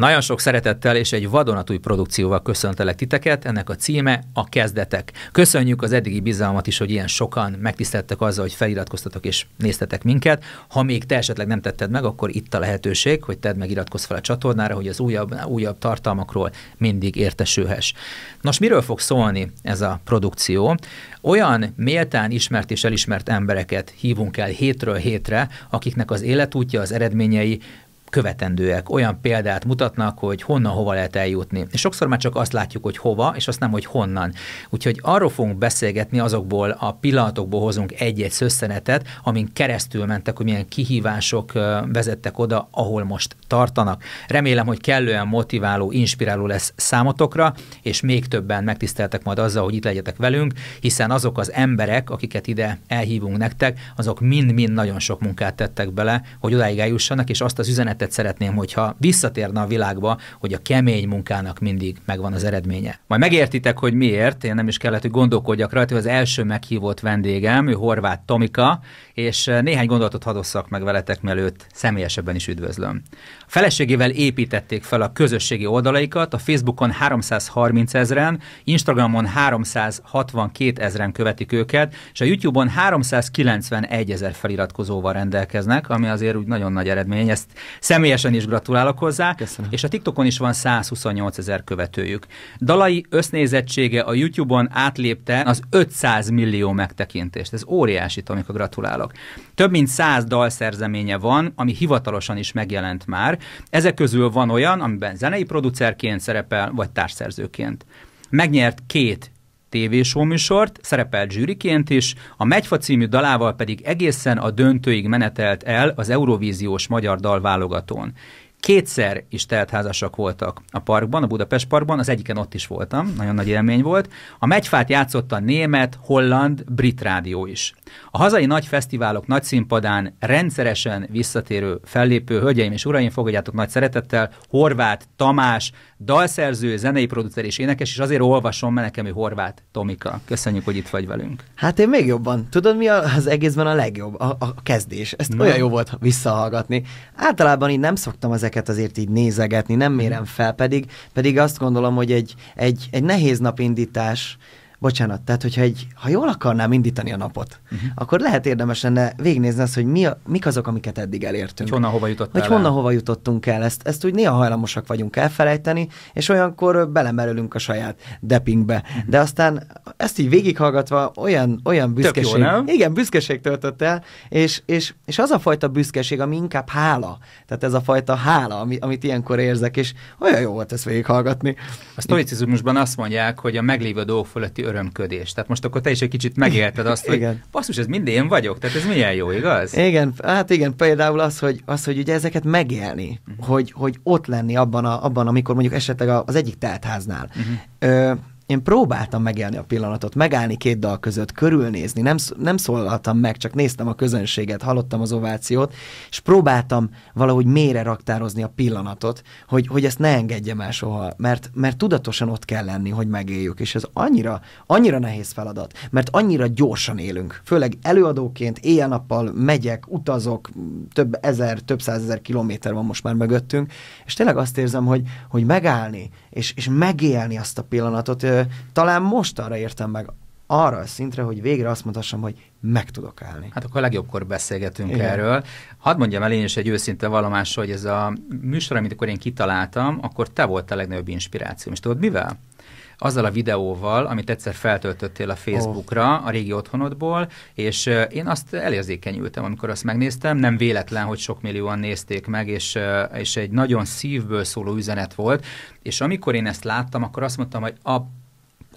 Nagyon sok szeretettel és egy vadonatúj produkcióval köszöntelek titeket, ennek a címe a kezdetek. Köszönjük az eddigi bizalmat is, hogy ilyen sokan megtiszteltek azzal, hogy feliratkoztatok és néztetek minket. Ha még te esetleg nem tetted meg, akkor itt a lehetőség, hogy tedd meg, iratkozz fel a csatornára, hogy az újabb, újabb tartalmakról mindig értesülhess. Nos, miről fog szólni ez a produkció? Olyan méltán ismert és elismert embereket hívunk el hétről hétre, akiknek az életútja, az eredményei követendőek, olyan példát mutatnak, hogy honnan hova lehet eljutni. És sokszor már csak azt látjuk, hogy hova, és azt nem, hogy honnan. Úgyhogy arról fogunk beszélgetni, azokból a pillanatokból hozunk egy-egy szösszenetet, amin keresztül mentek, hogy milyen kihívások vezettek oda, ahol most tartanak. Remélem, hogy kellően motiváló, inspiráló lesz számotokra, és még többen megtiszteltek majd azzal, hogy itt legyetek velünk, hiszen azok az emberek, akiket ide elhívunk nektek, azok mind-mind nagyon sok munkát tettek bele, hogy odáig eljussanak, és azt az üzenet üzenetet szeretném, hogyha visszatérne a világba, hogy a kemény munkának mindig megvan az eredménye. Majd megértitek, hogy miért, én nem is kellett, hogy gondolkodjak rajta, az első meghívott vendégem, ő Horváth Tomika, és eh, néhány gondolatot hadosszak meg veletek, mielőtt személyesebben is üdvözlöm. Feleségével építették fel a közösségi oldalaikat, a Facebookon 330 ezeren, Instagramon 362 ezeren követik őket, és a YouTube-on 391 ezer feliratkozóval rendelkeznek, ami azért úgy nagyon nagy eredmény, ezt személyesen is gratulálok hozzá. Köszönöm. És a TikTokon is van 128 ezer követőjük. Dalai össznézettsége a YouTube-on átlépte az 500 millió megtekintést. Ez óriási, amikor gratulálok. Több mint 100 dalszerzeménye van, ami hivatalosan is megjelent már, ezek közül van olyan, amiben zenei producerként szerepel, vagy társszerzőként. Megnyert két tévésó műsort, szerepelt zsűriként is, a Megyfa című dalával pedig egészen a döntőig menetelt el az Eurovíziós magyar dal válogatón. Kétszer is teltházasak voltak a parkban, a Budapest parkban, az egyiken ott is voltam, nagyon nagy élmény volt. A megyfát játszott a német, holland, brit rádió is. A hazai nagy fesztiválok nagy színpadán rendszeresen visszatérő fellépő, hölgyeim és uraim, fogadjátok nagy szeretettel, Horváth Tamás, dalszerző, zenei producer és énekes, és azért olvasom, mert nekem ő Horváth Tomika. Köszönjük, hogy itt vagy velünk. Hát én még jobban. Tudod, mi az egészben a legjobb? A, a kezdés. Ezt Na. olyan jó volt visszahallgatni. Általában így nem szoktam az ezeket azért így nézegetni, nem mérem mhm. fel, pedig, pedig azt gondolom, hogy egy, egy, egy nehéz napindítás, bocsánat, tehát hogyha egy, ha jól akarnám indítani a napot, uh-huh. akkor lehet érdemes lenne végignézni azt, hogy mi a, mik azok, amiket eddig elértünk. Hogy honnan hova jutottál Hogy el. honnan hova jutottunk el. Ezt, ezt úgy néha hajlamosak vagyunk elfelejteni, és olyankor belemerülünk a saját depingbe. Uh-huh. De aztán ezt így végighallgatva olyan, olyan büszkeség. Tök jó, nem? Igen, büszkeség töltött el, és, és, és az a fajta büszkeség, ami inkább hála. Tehát ez a fajta hála, ami, amit ilyenkor érzek, és olyan jó volt ezt végighallgatni. A sztoicizmusban azt mondják, hogy a meglévő dolgok fölötti örömködés. Tehát most akkor te is egy kicsit megélted azt, hogy igen. basszus, ez mind én vagyok, tehát ez milyen jó, igaz? Igen, hát igen, például az, hogy, az, hogy ugye ezeket megélni, uh-huh. hogy, hogy ott lenni abban, a, abban amikor mondjuk esetleg az egyik teltháznál. Uh-huh. Ö, én próbáltam megélni a pillanatot, megállni két dal között, körülnézni, nem, nem szólaltam meg, csak néztem a közönséget, hallottam az ovációt, és próbáltam valahogy mélyre raktározni a pillanatot, hogy, hogy ezt ne engedje el soha, mert, mert tudatosan ott kell lenni, hogy megéljük, és ez annyira, annyira nehéz feladat, mert annyira gyorsan élünk, főleg előadóként, éjjel-nappal megyek, utazok, több ezer, több százezer kilométer van most már mögöttünk, és tényleg azt érzem, hogy, hogy megállni, és, és megélni azt a pillanatot. Talán most arra értem meg arra a szintre, hogy végre azt mondhassam, hogy meg tudok állni. Hát akkor legjobbkor beszélgetünk Igen. erről. Hadd mondjam el én is egy őszinte vallomás, hogy ez a műsor, amit akkor én kitaláltam, akkor te volt a legnagyobb inspirációm. És tudod mivel? azzal a videóval, amit egyszer feltöltöttél a Facebookra, oh. a régi otthonodból, és én azt elérzékenyültem, amikor azt megnéztem, nem véletlen, hogy sok millióan nézték meg, és, és egy nagyon szívből szóló üzenet volt, és amikor én ezt láttam, akkor azt mondtam, hogy a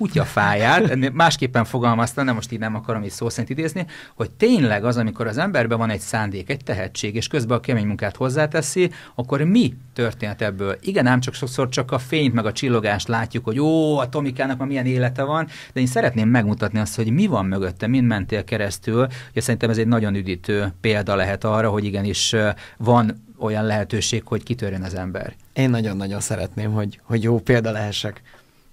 kutyafáját, másképpen fogalmaztam, nem most így nem akarom így szó szerint idézni, hogy tényleg az, amikor az emberben van egy szándék, egy tehetség, és közben a kemény munkát hozzáteszi, akkor mi történt ebből? Igen, ám csak sokszor csak a fényt meg a csillogást látjuk, hogy ó, a Tomikának ma milyen élete van, de én szeretném megmutatni azt, hogy mi van mögötte, mind mentél keresztül, hogy szerintem ez egy nagyon üdítő példa lehet arra, hogy igenis van olyan lehetőség, hogy kitörjön az ember. Én nagyon-nagyon szeretném, hogy, hogy jó példa lehessek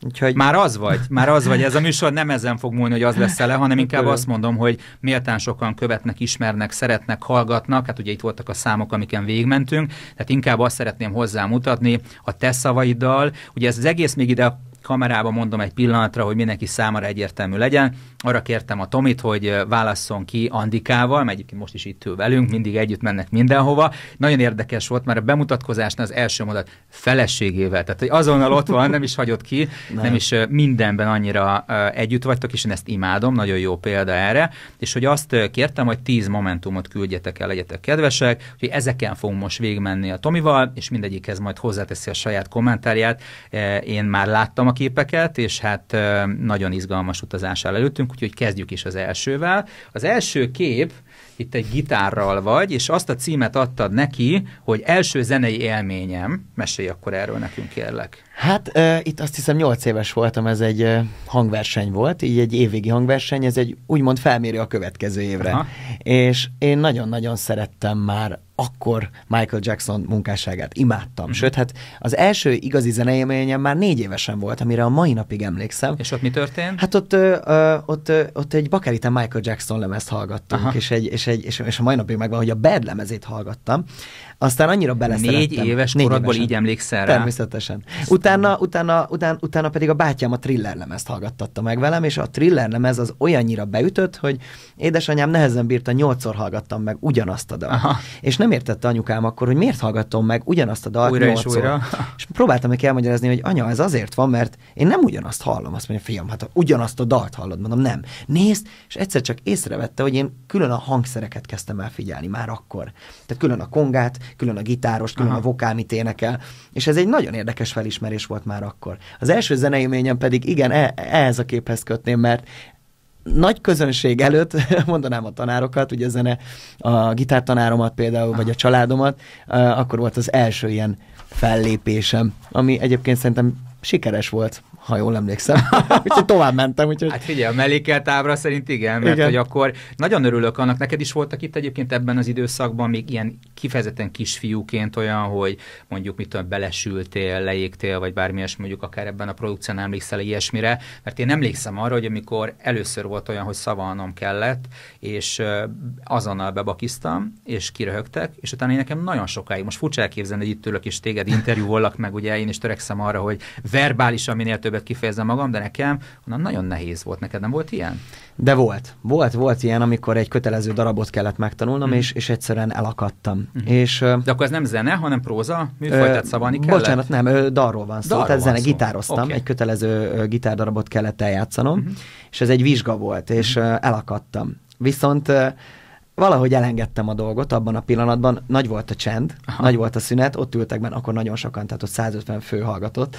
Úgyhogy... Már az vagy, már az vagy. Ez a műsor nem ezen fog múlni, hogy az lesz le, hanem inkább azt mondom, hogy méltán sokan követnek, ismernek, szeretnek, hallgatnak. Hát ugye itt voltak a számok, amiken végmentünk. Tehát inkább azt szeretném hozzámutatni a te szavaiddal. Ugye ez az egész még ide a kamerába mondom egy pillanatra, hogy mindenki számára egyértelmű legyen. Arra kértem a Tomit, hogy válasszon ki Andikával, mert egyébként most is itt ül velünk, mindig együtt mennek mindenhova. Nagyon érdekes volt, mert a bemutatkozásnál az első mondat feleségével, tehát hogy azonnal ott van, nem is hagyott ki, nem, nem is mindenben annyira együtt vagytok, és én ezt imádom, nagyon jó példa erre, és hogy azt kértem, hogy tíz momentumot küldjetek el, legyetek kedvesek, hogy ezeken fogunk most végigmenni a Tomival, és mindegyikhez majd hozzáteszi a saját kommentárját. Én már láttam a képeket, és hát nagyon izgalmas utazás áll előttünk, úgyhogy kezdjük is az elsővel. Az első kép, itt egy gitárral vagy, és azt a címet adtad neki, hogy első zenei élményem, mesélj akkor erről nekünk, kérlek. Hát uh, itt azt hiszem 8 éves voltam, ez egy uh, hangverseny volt, így egy évvégi hangverseny, ez egy úgymond felméri a következő évre. Aha. És én nagyon-nagyon szerettem már akkor Michael Jackson munkásságát imádtam. Mm-hmm. Sőt, hát az első igazi zeneélményem már négy évesen volt, amire a mai napig emlékszem. És ott mi történt? Hát ott, ö, ö, ott, ö, ott egy bakeliten Michael Jackson lemezt hallgattunk, és, egy, és, egy, és, és a mai napig megvan, hogy a Bad lemezét hallgattam, aztán annyira beleszerettem. Négy éves Négy korodból évesen. így emlékszel rá. Természetesen. Utána, utána, utána, utána pedig a bátyám a thriller lemezt hallgattatta meg velem, és a thriller lemez az olyannyira beütött, hogy édesanyám nehezen bírta, nyolcszor hallgattam meg ugyanazt a dal. Aha. És nem értette anyukám akkor, hogy miért hallgattam meg ugyanazt a dalt újra És, újra. és próbáltam neki elmagyarázni, hogy anya, ez azért van, mert én nem ugyanazt hallom. Azt mondja, fiam, hát ugyanazt a dalt hallod. Mondom, nem. Nézd, és egyszer csak észrevette, hogy én külön a hangszereket kezdtem el figyelni már akkor. Tehát külön a kongát, külön a gitáros, külön Aha. a vokál, mit énekel. És ez egy nagyon érdekes felismerés volt már akkor. Az első zeneiményem pedig igen, e-, ehhez a képhez kötném, mert nagy közönség előtt, mondanám a tanárokat, ugye a zene, a gitártanáromat például, vagy a családomat, akkor volt az első ilyen fellépésem, ami egyébként szerintem sikeres volt ha jól emlékszem. úgyhogy tovább mentem. Úgyhogy... Hát figyelj, a mellékelt ábra szerint igen, mert igen. hogy akkor nagyon örülök annak. Neked is voltak itt egyébként ebben az időszakban még ilyen kifejezetten kisfiúként olyan, hogy mondjuk mit tudom, belesültél, leégtél, vagy bármi is, mondjuk akár ebben a produkción emlékszel ilyesmire, mert én emlékszem arra, hogy amikor először volt olyan, hogy szavalnom kellett, és azonnal bebakiztam, és kiröhögtek, és utána én nekem nagyon sokáig, most furcsa elképzelni, hogy itt ülök és téged interjúollak, meg ugye én is törekszem arra, hogy verbálisan minél több előtt kifejezem magam, de nekem onnan nagyon nehéz volt. Neked nem volt ilyen? De volt. Volt, volt ilyen, amikor egy kötelező darabot kellett megtanulnom, mm. és, és egyszerűen elakadtam. Mm. És, de akkor ez nem zene, hanem próza? Műfajtát szabani kellett? Bocsánat, nem, ö, dalról van szó. tehát van zene, szó. gitároztam, okay. egy kötelező ö, gitárdarabot kellett eljátszanom, mm. és ez egy vizsga volt, és mm. elakadtam. Viszont valahogy elengedtem a dolgot abban a pillanatban, nagy volt a csend, Aha. nagy volt a szünet, ott ültek benne, akkor nagyon sokan, tehát ott 150 fő hallgatott.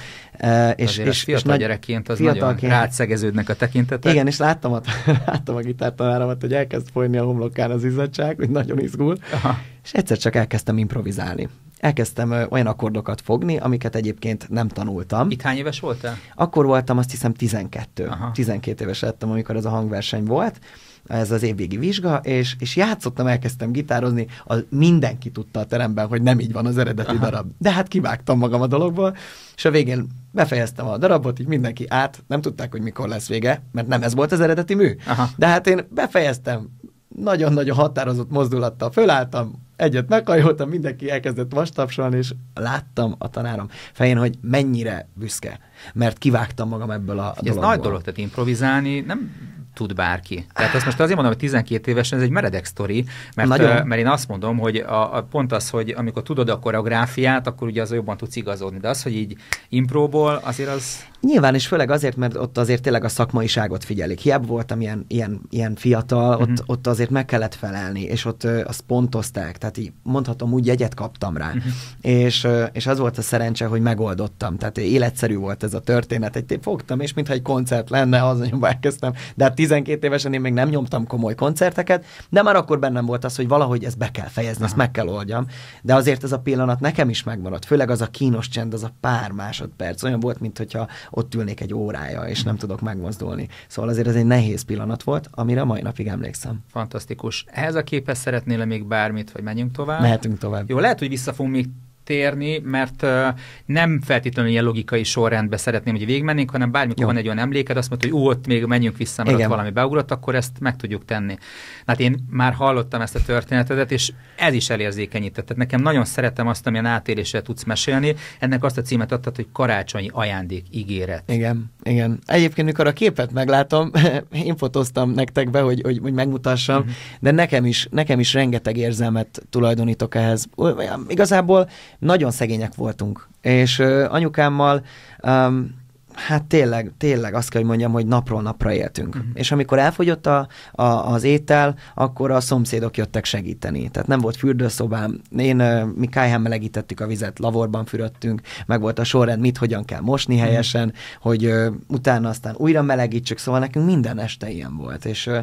és, és, fiatal és gyerekként az fiatalként. nagyon rátszegeződnek a tekintetek. Igen, és láttam, a, láttam a gitártanáramat, hogy elkezd folyni a homlokán az izzadság, hogy nagyon izgul, Aha. és egyszer csak elkezdtem improvizálni elkezdtem olyan akkordokat fogni, amiket egyébként nem tanultam. Itt hány éves voltál? Akkor voltam azt hiszem 12. Aha. 12 éves lettem, amikor ez a hangverseny volt, ez az évvégi vizsga, és, és játszottam, elkezdtem gitározni, a, mindenki tudta a teremben, hogy nem így van az eredeti Aha. darab. De hát kivágtam magam a dologból, és a végén befejeztem a darabot, így mindenki át, nem tudták, hogy mikor lesz vége, mert nem ez volt az eredeti mű. Aha. De hát én befejeztem, nagyon-nagyon határozott mozdulattal fölálltam, egyet meghajoltam, mindenki elkezdett vastapsolni, és láttam a tanárom fején, hogy mennyire büszke, mert kivágtam magam ebből a Ez dologból. nagy dolog, tehát improvizálni nem tud bárki. Tehát azt most azért mondom, hogy 12 évesen ez egy meredek sztori, mert, Nagyon. mert én azt mondom, hogy a, a, pont az, hogy amikor tudod a koreográfiát, akkor ugye az jobban tudsz igazodni, de az, hogy így impróból azért az... Nyilván, és főleg azért, mert ott azért tényleg a szakmaiságot figyelik. Hiába voltam ilyen, ilyen, ilyen fiatal, uh-huh. ott, mhm. ott azért meg kellett felelni, és ott ö, azt pontozták, tehát így mondhatom, úgy jegyet kaptam rá. Uh-huh. És, ö, és az volt a szerencse, hogy megoldottam. Tehát életszerű volt ez a történet. Egy fogtam, és mintha egy koncert lenne, az nyomba elkezdtem. De hát 12 évesen én még nem nyomtam komoly koncerteket, de már akkor bennem volt az, hogy valahogy ezt be kell fejezni, uh-huh. ezt meg kell oldjam. De azért ez a pillanat nekem is megmaradt, főleg az a kínos csend, az a pár másodperc. Olyan volt, mintha ott ülnék egy órája, és nem tudok megmozdulni. Szóval azért ez egy nehéz pillanat volt, amire mai napig emlékszem. Fantasztikus. Ehhez a képhez szeretnél még bármit, vagy menjünk tovább? Mehetünk tovább. Jó, lehet, hogy vissza fogunk még térni, mert nem feltétlenül ilyen logikai sorrendbe szeretném, hogy végigmennénk, hanem bármikor Jó. van egy olyan emléked, azt mondta, hogy ú, ott még menjünk vissza, mert ott valami beugrott, akkor ezt meg tudjuk tenni. Hát én már hallottam ezt a történetedet, és ez is elérzékenyített. Tehát nekem nagyon szeretem azt, amilyen átélésre tudsz mesélni. Ennek azt a címet adtad, hogy karácsonyi ajándék ígéret. Igen, igen. Egyébként, mikor a képet meglátom, én fotóztam nektek be, hogy, hogy, hogy megmutassam, mm-hmm. de nekem is, nekem is rengeteg érzelmet tulajdonítok ehhez. Igazából nagyon szegények voltunk, és anyukámmal um, Hát tényleg, tényleg azt kell, hogy mondjam, hogy napról napra éltünk. Uh-huh. És amikor elfogyott a, a, az étel, akkor a szomszédok jöttek segíteni. Tehát nem volt fürdőszobám, én, mi kájhán melegítettük a vizet, lavorban fürödtünk, meg volt a sorrend, mit hogyan kell mosni uh-huh. helyesen, hogy uh, utána aztán újra melegítsük, szóval nekünk minden este ilyen volt. És uh,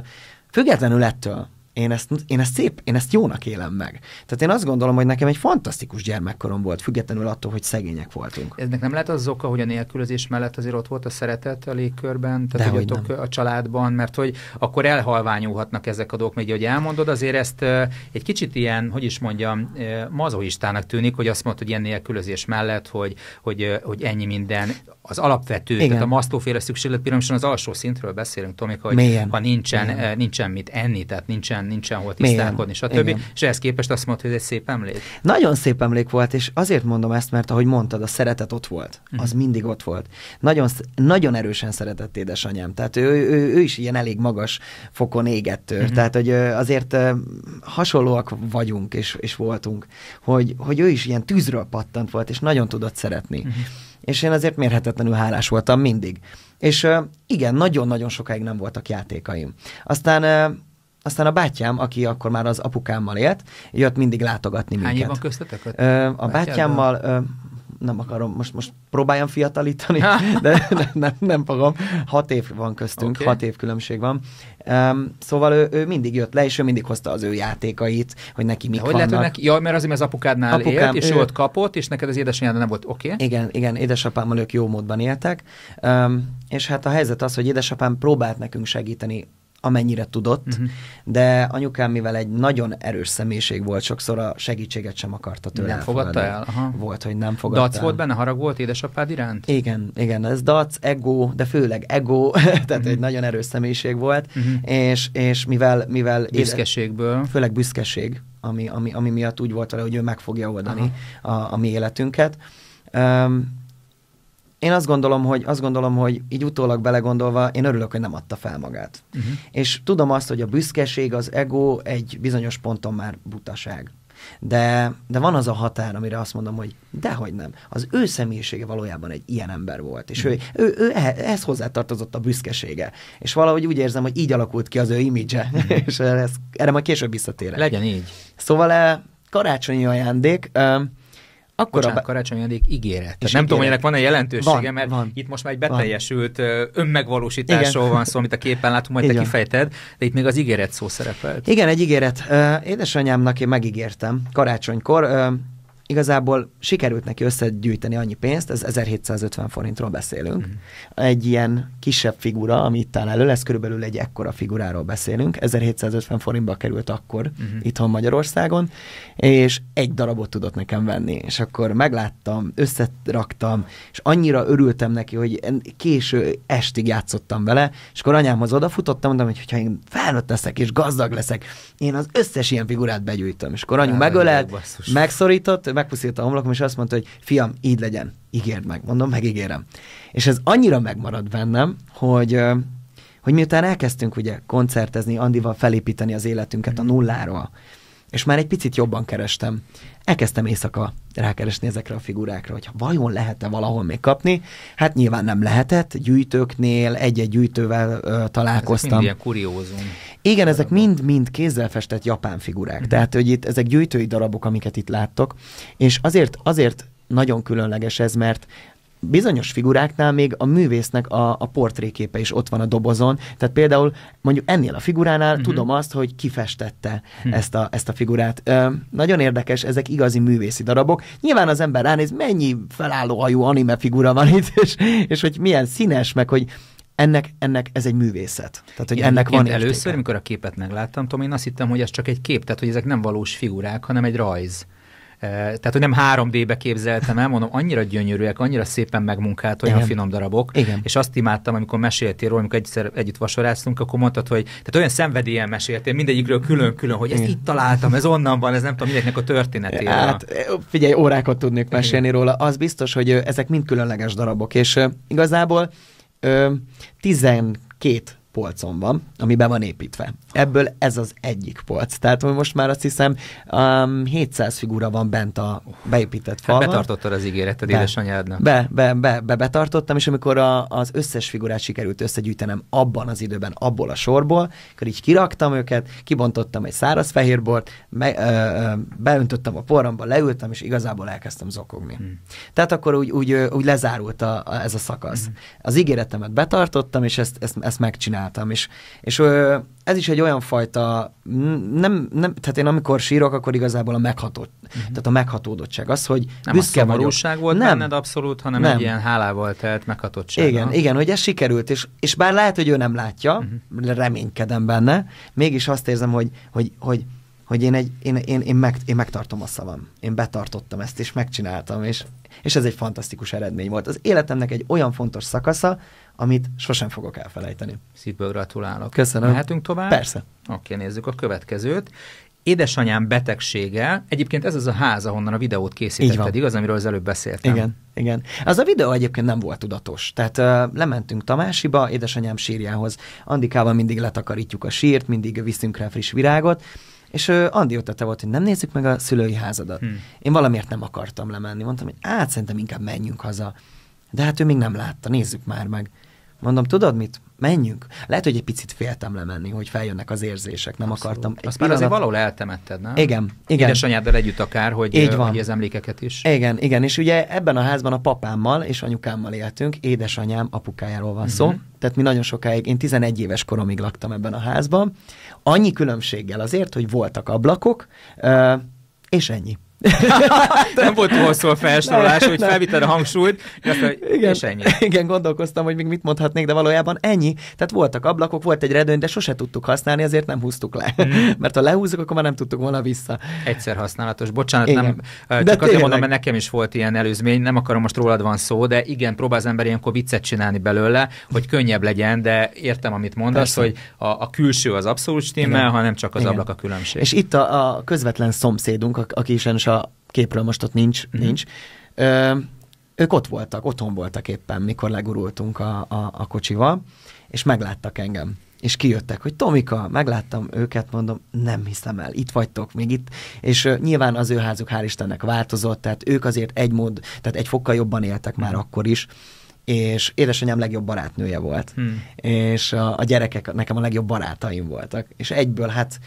függetlenül ettől, én ezt, én ezt szép, én ezt jónak élem meg. Tehát én azt gondolom, hogy nekem egy fantasztikus gyermekkorom volt, függetlenül attól, hogy szegények voltunk. Eznek nem lehet az oka, hogy a nélkülözés mellett azért ott volt a szeretet a légkörben, tehát hogy ott a családban, mert hogy akkor elhalványulhatnak ezek a dolgok, még hogy elmondod, azért ezt egy kicsit ilyen, hogy is mondjam, mazoistának tűnik, hogy azt mondta, hogy ilyen nélkülözés mellett, hogy, hogy, hogy ennyi minden. Az alapvető, Igen. tehát a masztóféle szükségletpiramison az alsó szintről beszélünk, Tomika, hogy Mélyen. ha nincsen, Mélyen. nincsen mit enni, tehát nincsen nincsen hol tisztálkodni, stb. Igen. És ehhez képest azt mondta, hogy ez egy szép emlék. Nagyon szép emlék volt, és azért mondom ezt, mert ahogy mondtad, a szeretet ott volt. Mm. Az mindig ott volt. Nagyon, nagyon erősen szeretett édesanyám. Tehát ő, ő, ő is ilyen elég magas fokon égett mm. Tehát, hogy azért hasonlóak vagyunk, és, és voltunk, hogy, hogy ő is ilyen tűzről pattant volt, és nagyon tudott szeretni. Mm. És én azért mérhetetlenül hálás voltam mindig. És igen, nagyon-nagyon sokáig nem voltak játékaim. Aztán aztán a bátyám, aki akkor már az apukámmal élt, jött mindig látogatni Hány minket. Hány van köztetek? A, a bátyámmal ö, nem akarom, most, most próbáljam fiatalítani, de nem, nem, nem fogom. Hat év van köztünk, okay. hat év különbség van. Um, szóval ő, ő mindig jött le, és ő mindig hozta az ő játékait, hogy neki mik hogy vannak. Lehet, hogy neki, jaj, mert azért az apukádnál Apukám, élt, és ő, ő ott kapott, és neked az édesanyád nem volt oké. Okay. Igen, igen, édesapámmal ők jó módban éltek. Um, és hát a helyzet az, hogy édesapám próbált nekünk segíteni amennyire tudott, uh-huh. de anyukám, mivel egy nagyon erős személyiség volt, sokszor a segítséget sem akarta tőle Nem fogadta el? Aha. Volt, hogy nem fogadta Dac el. volt benne, harag volt édesapád iránt? Igen, igen, ez dac, ego, de főleg ego, tehát uh-huh. egy nagyon erős személyiség volt, uh-huh. és, és mivel... mivel Büszkeségből. Éde, főleg büszkeség, ami, ami, ami miatt úgy volt vele, hogy ő meg fogja oldani a, a mi életünket. Um, én azt gondolom, hogy azt gondolom, hogy így utólag belegondolva, én örülök, hogy nem adta fel magát. Uh-huh. És tudom azt, hogy a büszkeség, az ego egy bizonyos ponton már butaság. De, de van az a határ, amire azt mondom, hogy dehogy nem. Az ő személyisége valójában egy ilyen ember volt, és mhm. ő, ő, ő eh- ehhez hozzátartozott a büszkesége. És valahogy úgy érzem, hogy így alakult ki az ő imidzse, mhm. és erre, erre majd később visszatérek. Legyen így. Szóval eh, karácsonyi ajándék. Eh, akkor a karácsony ajándék ígéret. Tehát nem ígéret. tudom, hogy ennek van-e jelentősége, van, mert van. itt most már egy beteljesült van. önmegvalósításról Igen. van szó, amit a képen látunk, majd Igen. te kifejted, de itt még az ígéret szó szerepelt. Igen, egy ígéret. Édesanyámnak én megígértem karácsonykor, igazából sikerült neki összegyűjteni annyi pénzt, ez 1750 forintról beszélünk. Mm. Egy ilyen kisebb figura, ami itt áll elő, ez körülbelül egy ekkora figuráról beszélünk, 1750 forintba került akkor mm. itthon Magyarországon, és egy darabot tudott nekem venni, és akkor megláttam, összeraktam, és annyira örültem neki, hogy késő estig játszottam vele, és akkor anyámhoz odafutottam, mondtam, hogy ha én felnőtt leszek és gazdag leszek, én az összes ilyen figurát begyűjtöm. És akkor anyu megölelt, megszorított, Megpuszította a homlokom, és azt mondta, hogy fiam, így legyen, ígérd meg, mondom, megígérem. És ez annyira megmarad bennem, hogy hogy miután elkezdtünk ugye koncertezni, Andival felépíteni az életünket a nulláról, és már egy picit jobban kerestem elkezdtem éjszaka rákeresni ezekre a figurákra, hogy vajon lehet-e valahol még kapni. Hát nyilván nem lehetett, gyűjtőknél, egy-egy gyűjtővel ö, találkoztam. Ezek mind ilyen kuriózum. Igen, ezek mind-mind kézzel festett japán figurák. Mm-hmm. Tehát, hogy itt ezek gyűjtői darabok, amiket itt láttok, és azért, azért nagyon különleges ez, mert bizonyos figuráknál még a művésznek a, a portréképe is ott van a dobozon. Tehát például mondjuk ennél a figuránál uh-huh. tudom azt, hogy kifestette uh-huh. ezt, a, ezt a figurát. Ö, nagyon érdekes, ezek igazi művészi darabok. Nyilván az ember ránéz, mennyi felálló hajú anime figura van itt, és, és hogy milyen színes, meg hogy ennek, ennek ez egy művészet. Tehát, hogy én, ennek van Először, mikor a képet megláttam, Tom, én azt hittem, hogy ez csak egy kép, tehát hogy ezek nem valós figurák, hanem egy rajz. Tehát, hogy nem 3D-be képzeltem el, mondom, annyira gyönyörűek, annyira szépen megmunkált, olyan Igen. finom darabok. Igen. És azt imádtam, amikor meséltél róla, amikor egyszer együtt vasoráztunk, akkor mondtad, hogy tehát olyan szenvedélyen meséltél mindegyikről külön-külön, hogy ezt Igen. itt találtam, ez onnan van, ez nem tudom, mindegynek a történetéről. Hát figyelj, órákat tudnék mesélni Igen. róla. Az biztos, hogy ezek mind különleges darabok, és igazából 12 polcom van, ami be van építve. Ebből ez az egyik polc. Tehát most már azt hiszem um, 700 figura van bent a beépített hát falban. Hát betartottad az ígéreted be, édesanyádnak. Be, be, be, be betartottam, és amikor a, az összes figurát sikerült összegyűjtenem abban az időben, abból a sorból, akkor így kiraktam őket, kibontottam egy száraz fehérbort, me, ö, ö, beöntöttem a porramba, leültem, és igazából elkezdtem zokogni. Hmm. Tehát akkor úgy, úgy, úgy lezárult a, a, ez a szakasz. Hmm. Az ígéretemet betartottam, és ezt, ezt, ezt megcsináltam csináltam, és, és ez is egy olyan fajta, nem, nem, tehát én amikor sírok, akkor igazából a meghatott, uh-huh. tehát a meghatódottság, az, hogy nem büszke a vagyok. volt nem. benned abszolút, hanem nem. egy ilyen hálával telt meghatottság. Igen, igen, hogy ez sikerült, és, és bár lehet, hogy ő nem látja, uh-huh. reménykedem benne, mégis azt érzem, hogy, hogy, hogy hogy én, egy, én, én, én, meg, én megtartom a szavam. Én betartottam ezt, és megcsináltam, és, és ez egy fantasztikus eredmény volt. Az életemnek egy olyan fontos szakasza, amit sosem fogok elfelejteni. Szívből gratulálok. Köszönöm. Mehetünk tovább? Persze. Oké, nézzük a következőt. Édesanyám betegsége, egyébként ez az a ház, ahonnan a videót készítetted, igaz, amiről az előbb beszéltem? Igen, igen. Az a videó egyébként nem volt tudatos. Tehát uh, lementünk Tamásiba, édesanyám sírjához. Andikával mindig letakarítjuk a sírt, mindig viszünk rá friss virágot, és uh, Andi ötlete volt, hogy nem nézzük meg a szülői házadat. Hmm. Én valamiért nem akartam lemenni. Mondtam, hogy át szerintem inkább menjünk haza. De hát ő még nem látta, nézzük már meg. Mondom, tudod mit? Menjünk. Lehet, hogy egy picit féltem lemenni, hogy feljönnek az érzések, nem Abszolút. akartam. Egy Azt pillanat... már azért valahol eltemetted, nem? Igen, igen. Édesanyáddal együtt akár, hogy, Így van. hogy az emlékeket is. Igen, igen, és ugye ebben a házban a papámmal és anyukámmal éltünk, édesanyám apukájáról van uh-huh. szó, mhm. tehát mi nagyon sokáig, én 11 éves koromig laktam ebben a házban, annyi különbséggel azért, hogy voltak ablakok, és ennyi nem volt hosszú a felsorolás, hogy felvitted a hangsúlyt, és, azt, hogy igen, és ennyi. Igen, gondolkoztam, hogy még mit mondhatnék, de valójában ennyi. Tehát voltak ablakok, volt egy redőny, de sose tudtuk használni, azért nem húztuk le. Mm. Mert ha lehúzzuk, akkor már nem tudtuk volna vissza. Egyszer használatos. Bocsánat, igen. nem, csak azért mondom, mert nekem is volt ilyen előzmény, nem akarom most rólad van szó, de igen, próbál az ember ilyenkor viccet csinálni belőle, hogy könnyebb legyen, de értem, amit mondasz, Persze. hogy a, a külső az abszolút stimmel, hanem csak az igen. ablak a különbség. És itt a, a közvetlen szomszédunk, aki is hogyha képről most ott nincs, mm. nincs. Ö, ők ott voltak, otthon voltak éppen, mikor legurultunk a, a, a kocsival, és megláttak engem. És kijöttek, hogy Tomika, megláttam őket, mondom, nem hiszem el, itt vagytok, még itt. És uh, nyilván az ő házuk, hál' Istennek változott, tehát ők azért egy mód, tehát egy fokkal jobban éltek már mhm. akkor is, és édesanyám legjobb barátnője volt. Hmm. És a, a gyerekek nekem a legjobb barátaim voltak. És egyből hát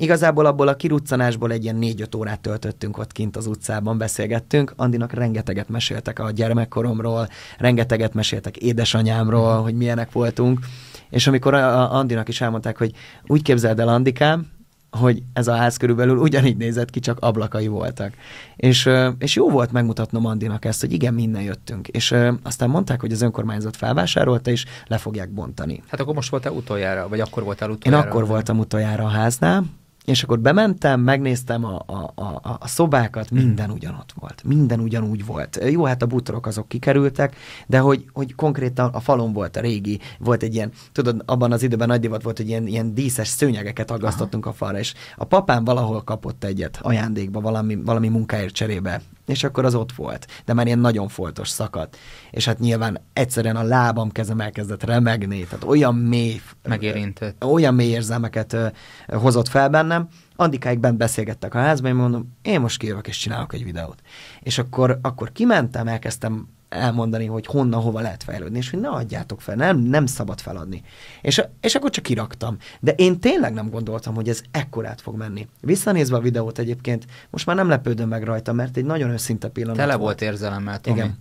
Igazából abból a kiruccanásból egy ilyen négy-öt órát töltöttünk ott kint az utcában, beszélgettünk. Andinak rengeteget meséltek a gyermekkoromról, rengeteget meséltek édesanyámról, mhm. hogy milyenek voltunk. És amikor a Andinak is elmondták, hogy úgy képzeld el, Andikám, hogy ez a ház körülbelül ugyanígy nézett ki, csak ablakai voltak. És, és jó volt megmutatnom Andinak ezt, hogy igen, minden jöttünk. És aztán mondták, hogy az önkormányzat felvásárolta, és le fogják bontani. Hát akkor most voltál utoljára, vagy akkor voltál utoljára? Én akkor voltam utoljára a háznál, és akkor bementem, megnéztem a, a, a, a szobákat, hmm. minden ugyanott volt. Minden ugyanúgy volt. Jó, hát a butrok azok kikerültek, de hogy, hogy konkrétan a falon volt a régi, volt egy ilyen, tudod, abban az időben nagy divat volt, hogy ilyen, ilyen díszes szőnyegeket aggasztottunk Aha. a falra, és a papám valahol kapott egyet ajándékba, valami, valami munkáért cserébe és akkor az ott volt. De már ilyen nagyon foltos szakadt. És hát nyilván egyszerűen a lábam kezem elkezdett remegni, tehát olyan mély... Megérintett. Olyan mély érzelmeket hozott fel bennem. Andikáig bent beszélgettek a házban, én mondom, én most kijövök és csinálok egy videót. És akkor, akkor kimentem, elkezdtem elmondani, hogy honnan, hova lehet fejlődni, és hogy ne adjátok fel, nem, nem szabad feladni. És, és akkor csak kiraktam. De én tényleg nem gondoltam, hogy ez ekkorát fog menni. Visszanézve a videót egyébként, most már nem lepődöm meg rajta, mert egy nagyon őszinte pillanat. Tele volt, érzelemmel, Tomi. Igen.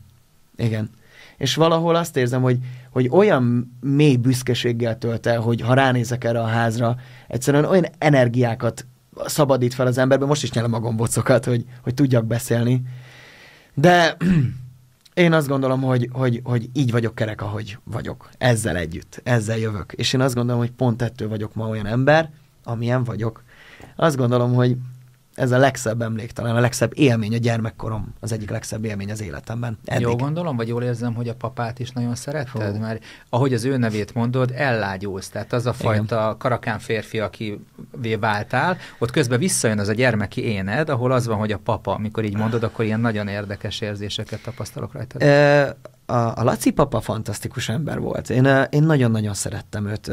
Igen. És valahol azt érzem, hogy, hogy olyan mély büszkeséggel tölt el, hogy ha ránézek erre a házra, egyszerűen olyan energiákat szabadít fel az emberbe, most is nyelem a gombocokat, hogy, hogy tudjak beszélni. De Én azt gondolom, hogy, hogy, hogy így vagyok kerek, ahogy vagyok. Ezzel együtt, ezzel jövök. És én azt gondolom, hogy pont ettől vagyok ma olyan ember, amilyen vagyok. Azt gondolom, hogy ez a legszebb emlék, talán a legszebb élmény a gyermekkorom, az egyik legszebb élmény az életemben. Eddig. Jó gondolom, vagy jól érzem, hogy a papát is nagyon szeretted? Hú. Mert ahogy az ő nevét mondod, ellágyulsz. Tehát az a fajta Igen. karakán férfi, aki váltál, ott közben visszajön az a gyermeki éned, ahol az van, hogy a papa, amikor így mondod, akkor ilyen nagyon érdekes érzéseket tapasztalok rajta. a, a Laci papa fantasztikus ember volt. Én, én nagyon-nagyon szerettem őt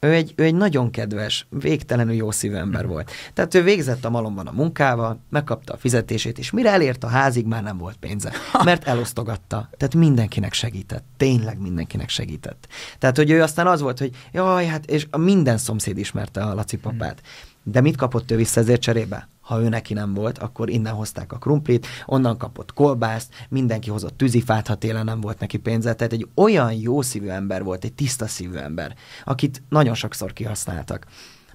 ő egy, ő egy nagyon kedves, végtelenül jó szívű ember mm. volt. Tehát ő végzett a malomban a munkával, megkapta a fizetését, és mire elért a házig, már nem volt pénze, mert elosztogatta. Tehát mindenkinek segített, tényleg mindenkinek segített. Tehát, hogy ő aztán az volt, hogy jaj, hát, és a minden szomszéd ismerte a Laci mm. papát. Hmm. De mit kapott ő vissza ezért cserébe? Ha ő neki nem volt, akkor innen hozták a krumplit, onnan kapott kolbászt, mindenki hozott tűzifát, ha télen nem volt neki pénze. Tehát egy olyan jó szívű ember volt, egy tiszta szívű ember, akit nagyon sokszor kihasználtak.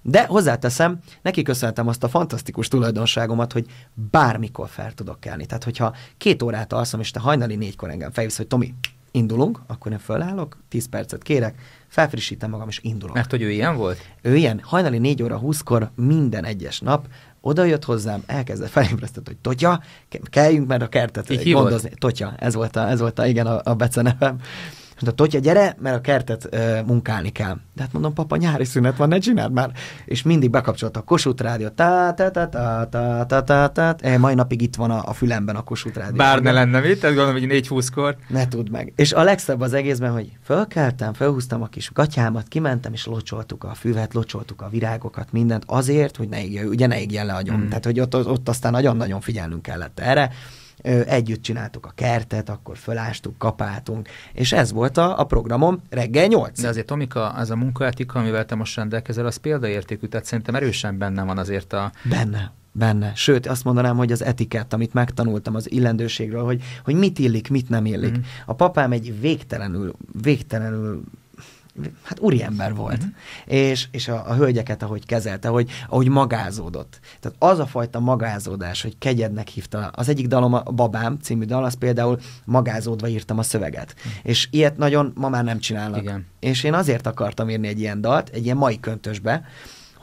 De hozzáteszem, neki köszönhetem azt a fantasztikus tulajdonságomat, hogy bármikor fel tudok kelni. Tehát, hogyha két órát alszom, és te hajnali négykor engem felhívsz, hogy Tomi, indulunk, akkor én fölállok, 10 percet kérek, felfrissítem magam, és indulok. Mert hogy ő ilyen volt? Ő ilyen. Hajnali 4 óra 20-kor minden egyes nap oda jött hozzám, elkezdett felébresztett, hogy Totya, kelljünk, már a kertet Így gondozni. Totya, ez volt a, ez volt a igen, a, a becenevem mondta, Totya, gyere, mert a kertet ö, munkálni kell. De hát mondom, papa, nyári szünet van, ne csináld már. És mindig bekapcsolta a Kossuth Rádió. Tá, tá, tá, tá, tá, tá, tá, tá. E, mai napig itt van a, a fülemben a Kossuth Rádió. Bár ne lenne mit, tehát gondolom, hogy 4 20 kor Ne tudd meg. És a legszebb az egészben, hogy fölkeltem, felhúztam a kis gatyámat, kimentem, és locsoltuk a füvet, locsoltuk a virágokat, mindent azért, hogy ne égjen, ugye ne égjen le Mm. Tehát, hogy ott, ott aztán nagyon-nagyon figyelnünk kellett erre együtt csináltuk a kertet, akkor fölástuk, kapáltunk, és ez volt a, a programom reggel 8. De azért Tomika, az a munkaetika, amivel te most rendelkezel, az példaértékű, tehát szerintem erősen benne van azért a... Benne benne. Sőt, azt mondanám, hogy az etikett, amit megtanultam az illendőségről, hogy, hogy mit illik, mit nem illik. Mm. A papám egy végtelenül, végtelenül hát úriember volt. Uh-huh. És, és a, a hölgyeket, ahogy kezelte, ahogy, ahogy magázódott. Tehát az a fajta magázódás, hogy kegyednek hívta. Az egyik dalom, a Babám című dal, az például magázódva írtam a szöveget. Uh-huh. És ilyet nagyon ma már nem csinálnak. Igen. És én azért akartam írni egy ilyen dalt, egy ilyen mai köntösbe,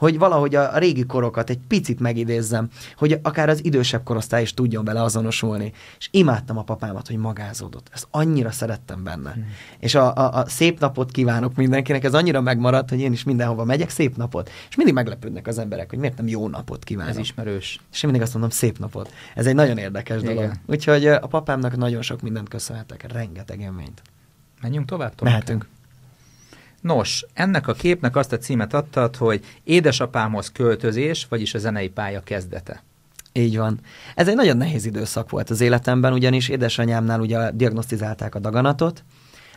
hogy valahogy a régi korokat egy picit megidézzem, hogy akár az idősebb korosztály is tudjon vele azonosulni. És imádtam a papámat, hogy magázódott. Ezt annyira szerettem benne. Mm. És a, a, a szép napot kívánok mindenkinek, ez annyira megmaradt, hogy én is mindenhova megyek, szép napot. És mindig meglepődnek az emberek, hogy miért nem jó napot kívánok. Ez ismerős. És én mindig azt mondom, szép napot. Ez egy nagyon érdekes Igen. dolog. Úgyhogy a papámnak nagyon sok mindent köszönhetek, rengeteg élményt. Menjünk tovább, tovább. Mehetünk. Nos, ennek a képnek azt a címet adtad, hogy Édesapámhoz költözés, vagyis a zenei pálya kezdete. Így van. Ez egy nagyon nehéz időszak volt az életemben, ugyanis édesanyámnál ugye diagnosztizálták a daganatot,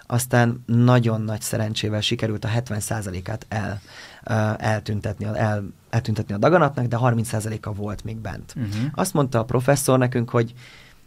aztán nagyon nagy szerencsével sikerült a 70%-át el, eltüntetni, el, eltüntetni a daganatnak, de 30%-a volt még bent. Uh-huh. Azt mondta a professzor nekünk, hogy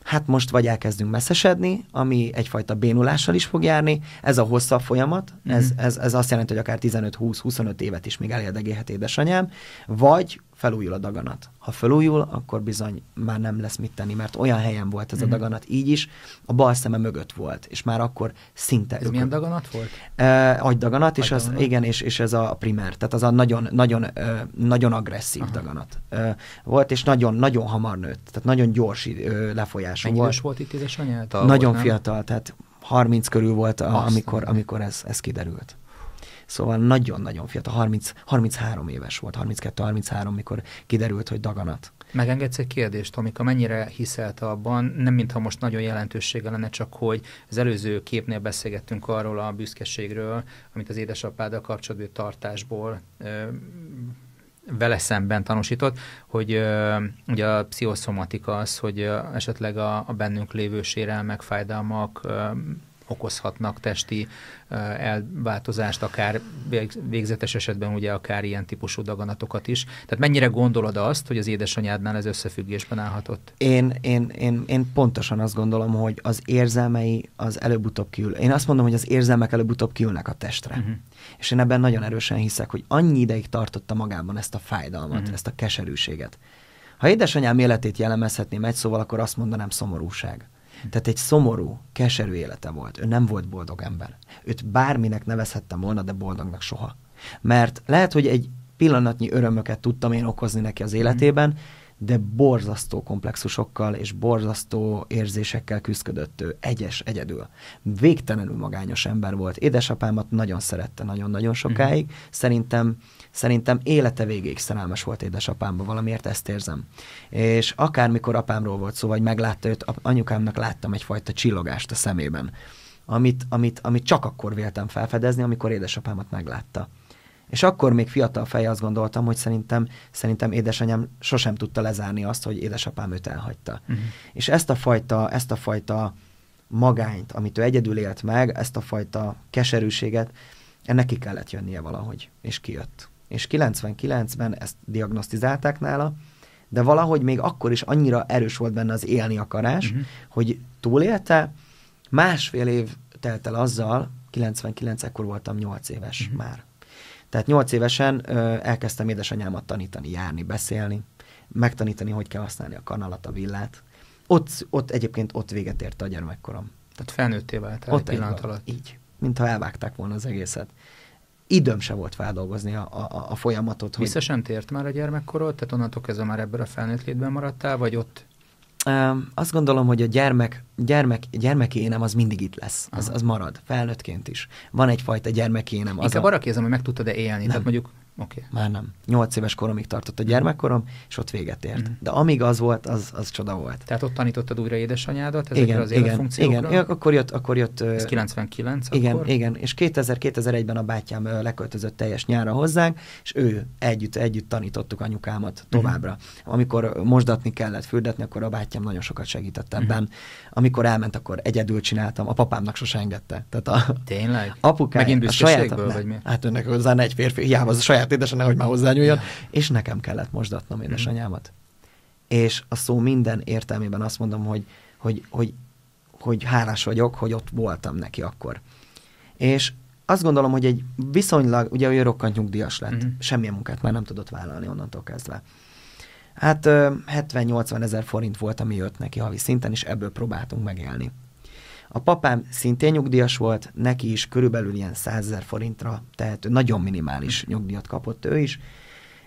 hát most vagy elkezdünk messzesedni, ami egyfajta bénulással is fog járni. Ez a hosszabb folyamat, mm-hmm. ez, mhm. ez, ez azt jelenti, hogy akár 15-20-25 évet is még elérdegélhet édesanyám, vagy felújul a daganat. Ha felújul, akkor bizony már nem lesz mit tenni, mert olyan helyen volt ez a mhm. daganat így is, a bal szeme mögött volt, és már akkor szinte... Ez ökön... milyen daganat volt? E, agydaganat, és az, igen, és, és ez a primer, tehát az a nagyon, nagyon, e, nagyon agresszív Aha. daganat e, volt, és nagyon, nagyon hamar nőtt, tehát nagyon gyors lefolyás volt. Mennyi volt. itt édesanyját? Nagyon volt, fiatal, tehát 30 körül volt, a, amikor, amikor ez, ez kiderült. Szóval nagyon-nagyon fiatal, 30, 33 éves volt, 32-33, mikor kiderült, hogy daganat. Megengedsz egy kérdést, Tomika, mennyire hiszel te abban, nem mintha most nagyon jelentősége lenne, csak hogy az előző képnél beszélgettünk arról a büszkeségről, amit az édesapáddal kapcsolatban tartásból ö, vele szemben tanúsított, hogy ö, ugye a pszichoszomatika az, hogy ö, esetleg a, a bennünk lévő sérelmek, fájdalmak, ö, okozhatnak testi elváltozást, akár végzetes esetben ugye akár ilyen típusú daganatokat is. Tehát mennyire gondolod azt, hogy az édesanyádnál ez összefüggésben állhatott? Én, én, én, én pontosan azt gondolom, hogy az érzelmei az előbb-utóbb kiül. Én azt mondom, hogy az érzelmek előbb-utóbb kiülnek a testre. Uh-huh. És én ebben nagyon erősen hiszek, hogy annyi ideig tartotta magában ezt a fájdalmat, uh-huh. ezt a keserűséget. Ha édesanyám életét jellemezhetném egy szóval, akkor azt mondanám szomorúság. Tehát egy szomorú, keserű élete volt. Ő nem volt boldog ember. Őt bárminek nevezhettem volna, de boldognak soha. Mert lehet, hogy egy pillanatnyi örömöket tudtam én okozni neki az mhm. életében, de borzasztó komplexusokkal és borzasztó érzésekkel küzdött ő, egyes, egyedül. Végtelenül magányos ember volt. Édesapámat nagyon szerette nagyon-nagyon sokáig. Mhm. Szerintem Szerintem élete végéig szerelmes volt édesapámba, valamiért ezt érzem. És akármikor apámról volt szó, vagy meglátta őt, anyukámnak láttam egyfajta csillogást a szemében, amit, amit, amit csak akkor véltem felfedezni, amikor édesapámat meglátta. És akkor még fiatal feje azt gondoltam, hogy szerintem, szerintem édesanyám sosem tudta lezárni azt, hogy édesapám őt elhagyta. Uh-huh. És ezt a fajta, ezt a fajta magányt, amit ő egyedül élt meg, ezt a fajta keserűséget, ennek ki kellett jönnie valahogy, és kijött és 99-ben ezt diagnosztizálták nála, de valahogy még akkor is annyira erős volt benne az élni akarás, uh-huh. hogy túlélte, másfél év telt el azzal, 99 ekkor voltam 8 éves uh-huh. már. Tehát 8 évesen ö, elkezdtem édesanyámat tanítani, járni, beszélni, megtanítani, hogy kell használni a kanalat, a villát. Ott, ott egyébként ott véget ért a gyermekkorom. Tehát felnőtté váltál ott egy pillanat alatt. Így, mintha elvágták volna az egészet időm se volt feldolgozni a, a, a folyamatot. Hogy... Vissza sem tért már a gyermekkorod? Tehát onnantól kezdve már ebből a felnőtt létben maradtál, vagy ott? azt gondolom, hogy a gyermek, gyermek, gyermeki énem az mindig itt lesz. Az, az marad, felnőttként is. Van egyfajta gyermeki énem. Inkább a... arra kézem, hogy meg tudtad-e élni. Nem. Tehát mondjuk Okay. Már nem. Nyolc éves koromig tartott a gyermekkorom, és ott véget ért. Mm. De amíg az volt, az, az csoda volt. Tehát ott tanítottad újra édesanyádat ezekre igen, az igen, igen, akkor jött... Akkor jött Ez 99 Igen, akkor? igen. És 2000-2001-ben a bátyám leköltözött teljes nyára hozzánk, és ő együtt, együtt tanítottuk anyukámat mhm. továbbra. Mm. Amikor mosdatni kellett, fürdetni, akkor a bátyám nagyon sokat segített mhm. ebben. Mm. Amikor elment, akkor egyedül csináltam. A papámnak sosem engedte. Tehát a, Tényleg? Apukám, Megint a saját, vagy mi? Hát önnek hozzá egy férfi, hiába az a saját mert édesanyja, hogy már hozzányúljon, és nekem kellett mosdatnom édesanyámat. Mhm. És a szó minden értelmében azt mondom, hogy, hogy, hogy, hogy hálás vagyok, hogy ott voltam neki akkor. És azt gondolom, hogy egy viszonylag, ugye ő rokkant nyugdíjas lett, mm. semmilyen munkát már nem tudott vállalni onnantól kezdve. Hát 70-80 ezer forint volt, ami jött neki havi szinten, és ebből próbáltunk megélni. A papám szintén nyugdíjas volt, neki is körülbelül ilyen 100 forintra, tehát nagyon minimális hm. nyugdíjat kapott ő is,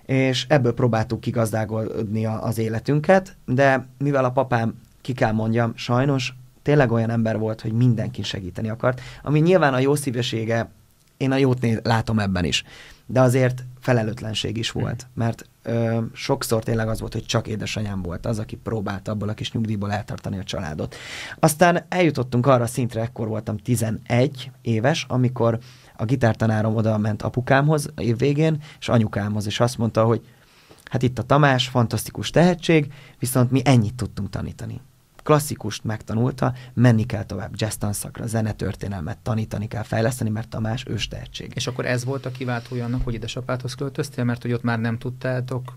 és ebből próbáltuk kigazdálkodni az életünket, de mivel a papám, ki kell mondjam, sajnos tényleg olyan ember volt, hogy mindenkin segíteni akart, ami nyilván a jó szívesége, én a jót néz, látom ebben is, de azért felelőtlenség is volt, mert ö, sokszor tényleg az volt, hogy csak édesanyám volt az, aki próbált abból a kis nyugdíjból eltartani a családot. Aztán eljutottunk arra a szintre, ekkor voltam 11 éves, amikor a gitártanárom oda ment apukámhoz év végén, és anyukámhoz, és azt mondta, hogy hát itt a Tamás, fantasztikus tehetség, viszont mi ennyit tudtunk tanítani klasszikust megtanulta, menni kell tovább jazz tanszakra, zenetörténelmet tanítani kell, fejleszteni, mert Tamás ős tehetség. És akkor ez volt a kiváltója annak, hogy édesapáthoz költöztél, mert hogy ott már nem tudtátok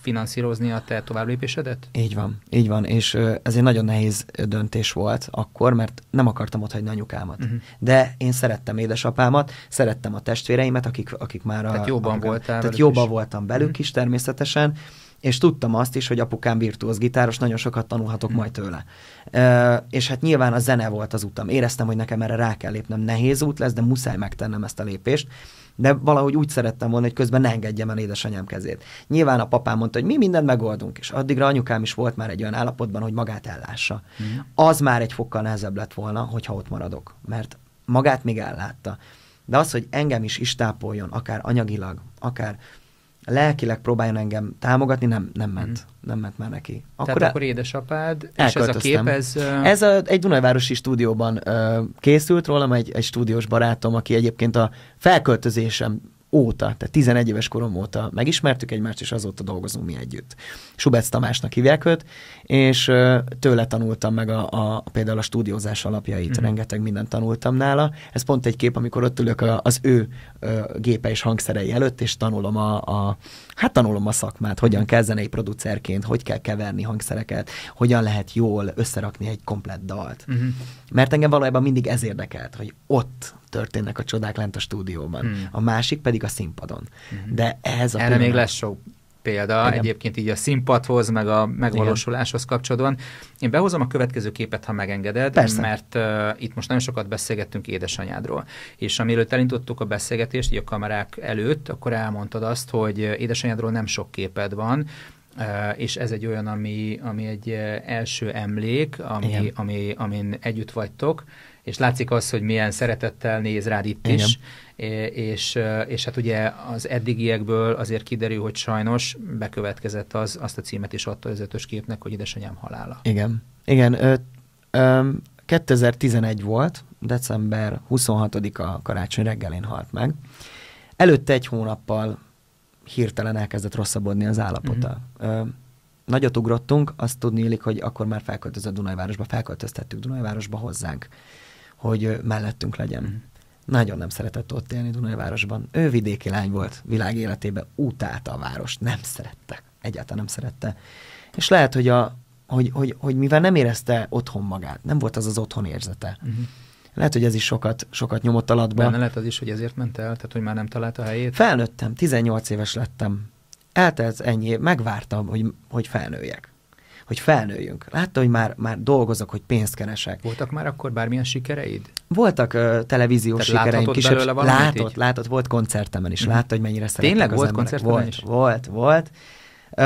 finanszírozni a te továbblépésedet? Így van, így van, és ez egy nagyon nehéz döntés volt akkor, mert nem akartam ott hagyni anyukámat. Uh-huh. De én szerettem édesapámat, szerettem a testvéreimet, akik, akik már a... Tehát jobban a, voltál Tehát jobban voltam velük uh-huh. is természetesen, és tudtam azt is, hogy apukám virtuóz gitáros, nagyon sokat tanulhatok hm. majd tőle. E, és hát nyilván a zene volt az utam. Éreztem, hogy nekem erre rá kell lépnem. Nehéz út lesz, de muszáj megtennem ezt a lépést de valahogy úgy szerettem volna, hogy közben ne engedjem el édesanyám kezét. Nyilván a papám mondta, hogy mi mindent megoldunk, és addigra anyukám is volt már egy olyan állapotban, hogy magát ellássa. Mm. Az már egy fokkal nehezebb lett volna, hogyha ott maradok, mert magát még ellátta. De az, hogy engem is istápoljon, akár anyagilag, akár lelkileg próbáljon engem támogatni, nem, nem ment. Mm. Nem ment már neki. Akkor Tehát akkor édesapád, és ez a kép, ez... Ez a, egy Dunajvárosi stúdióban ö, készült rólam, egy, egy stúdiós barátom, aki egyébként a felköltözésem óta, tehát 11 éves korom óta megismertük egymást, és azóta dolgozunk mi együtt. Subec Tamásnak hívják őt, és tőle tanultam meg a, a például a stúdiózás alapjait, mm. -hmm. rengeteg mindent tanultam nála. Ez pont egy kép, amikor ott ülök az ő gépe és hangszerei előtt, és tanulom a, a hát tanulom a szakmát, hogyan kell zenei producerként, hogy kell keverni hangszereket, hogyan lehet jól összerakni egy komplett dalt. Mm. -hmm. Mert engem valójában mindig ez érdekelt, hogy ott történnek a csodák lent a stúdióban. Hmm. A másik pedig a színpadon. Hmm. De ez a Erre pillanat... még lesz sok példa Igen. egyébként így a színpadhoz, meg a megvalósuláshoz kapcsolódóan. Én behozom a következő képet, ha megengeded, Persze. mert uh, itt most nagyon sokat beszélgettünk édesanyádról. És amilőtt elindítottuk a beszélgetést, így a kamerák előtt, akkor elmondtad azt, hogy uh, édesanyádról nem sok képed van, Uh, és ez egy olyan, ami, ami egy uh, első emlék, ami, ami, amin együtt vagytok. Uh, és látszik az, hogy milyen szeretettel néz rád itt Igen. is, és, és hát ugye az eddigiekből azért kiderül, hogy sajnos bekövetkezett az, azt a címet is adta az ötös képnek, hogy édesanyám halála. Igen. Igen, ö, ö, 2011 volt, december 26-a karácsony reggelén halt meg. Előtte egy hónappal hirtelen elkezdett rosszabbodni az állapota. Mm-hmm. Ö, nagyot ugrottunk, azt tudni illik, hogy akkor már felköltözött Dunajvárosba, felköltöztettük Dunajvárosba hozzánk hogy mellettünk legyen. Nagyon nem szeretett ott élni Dunajvárosban. Ő vidéki lány volt világ életében, utálta a várost, nem szerette. Egyáltalán nem szerette. És lehet, hogy, a, hogy, hogy, hogy mivel nem érezte otthon magát, nem volt az az otthon érzete, uh-huh. Lehet, hogy ez is sokat, sokat nyomott alatba. Benne lehet az is, hogy ezért ment el, tehát hogy már nem találta a helyét. Felnőttem, 18 éves lettem. Eltelt ennyi év, megvártam, hogy, hogy felnőjek hogy felnőjünk. Látta, hogy már, már dolgozok, hogy pénzt keresek. Voltak már akkor bármilyen sikereid? Voltak uh, televíziós Tehát sikereim. Kisebb, látott, így? látott, volt koncertemen is, mm. látta, hogy mennyire szeretek Tényleg volt koncertemen volt, is? Volt, volt. Uh,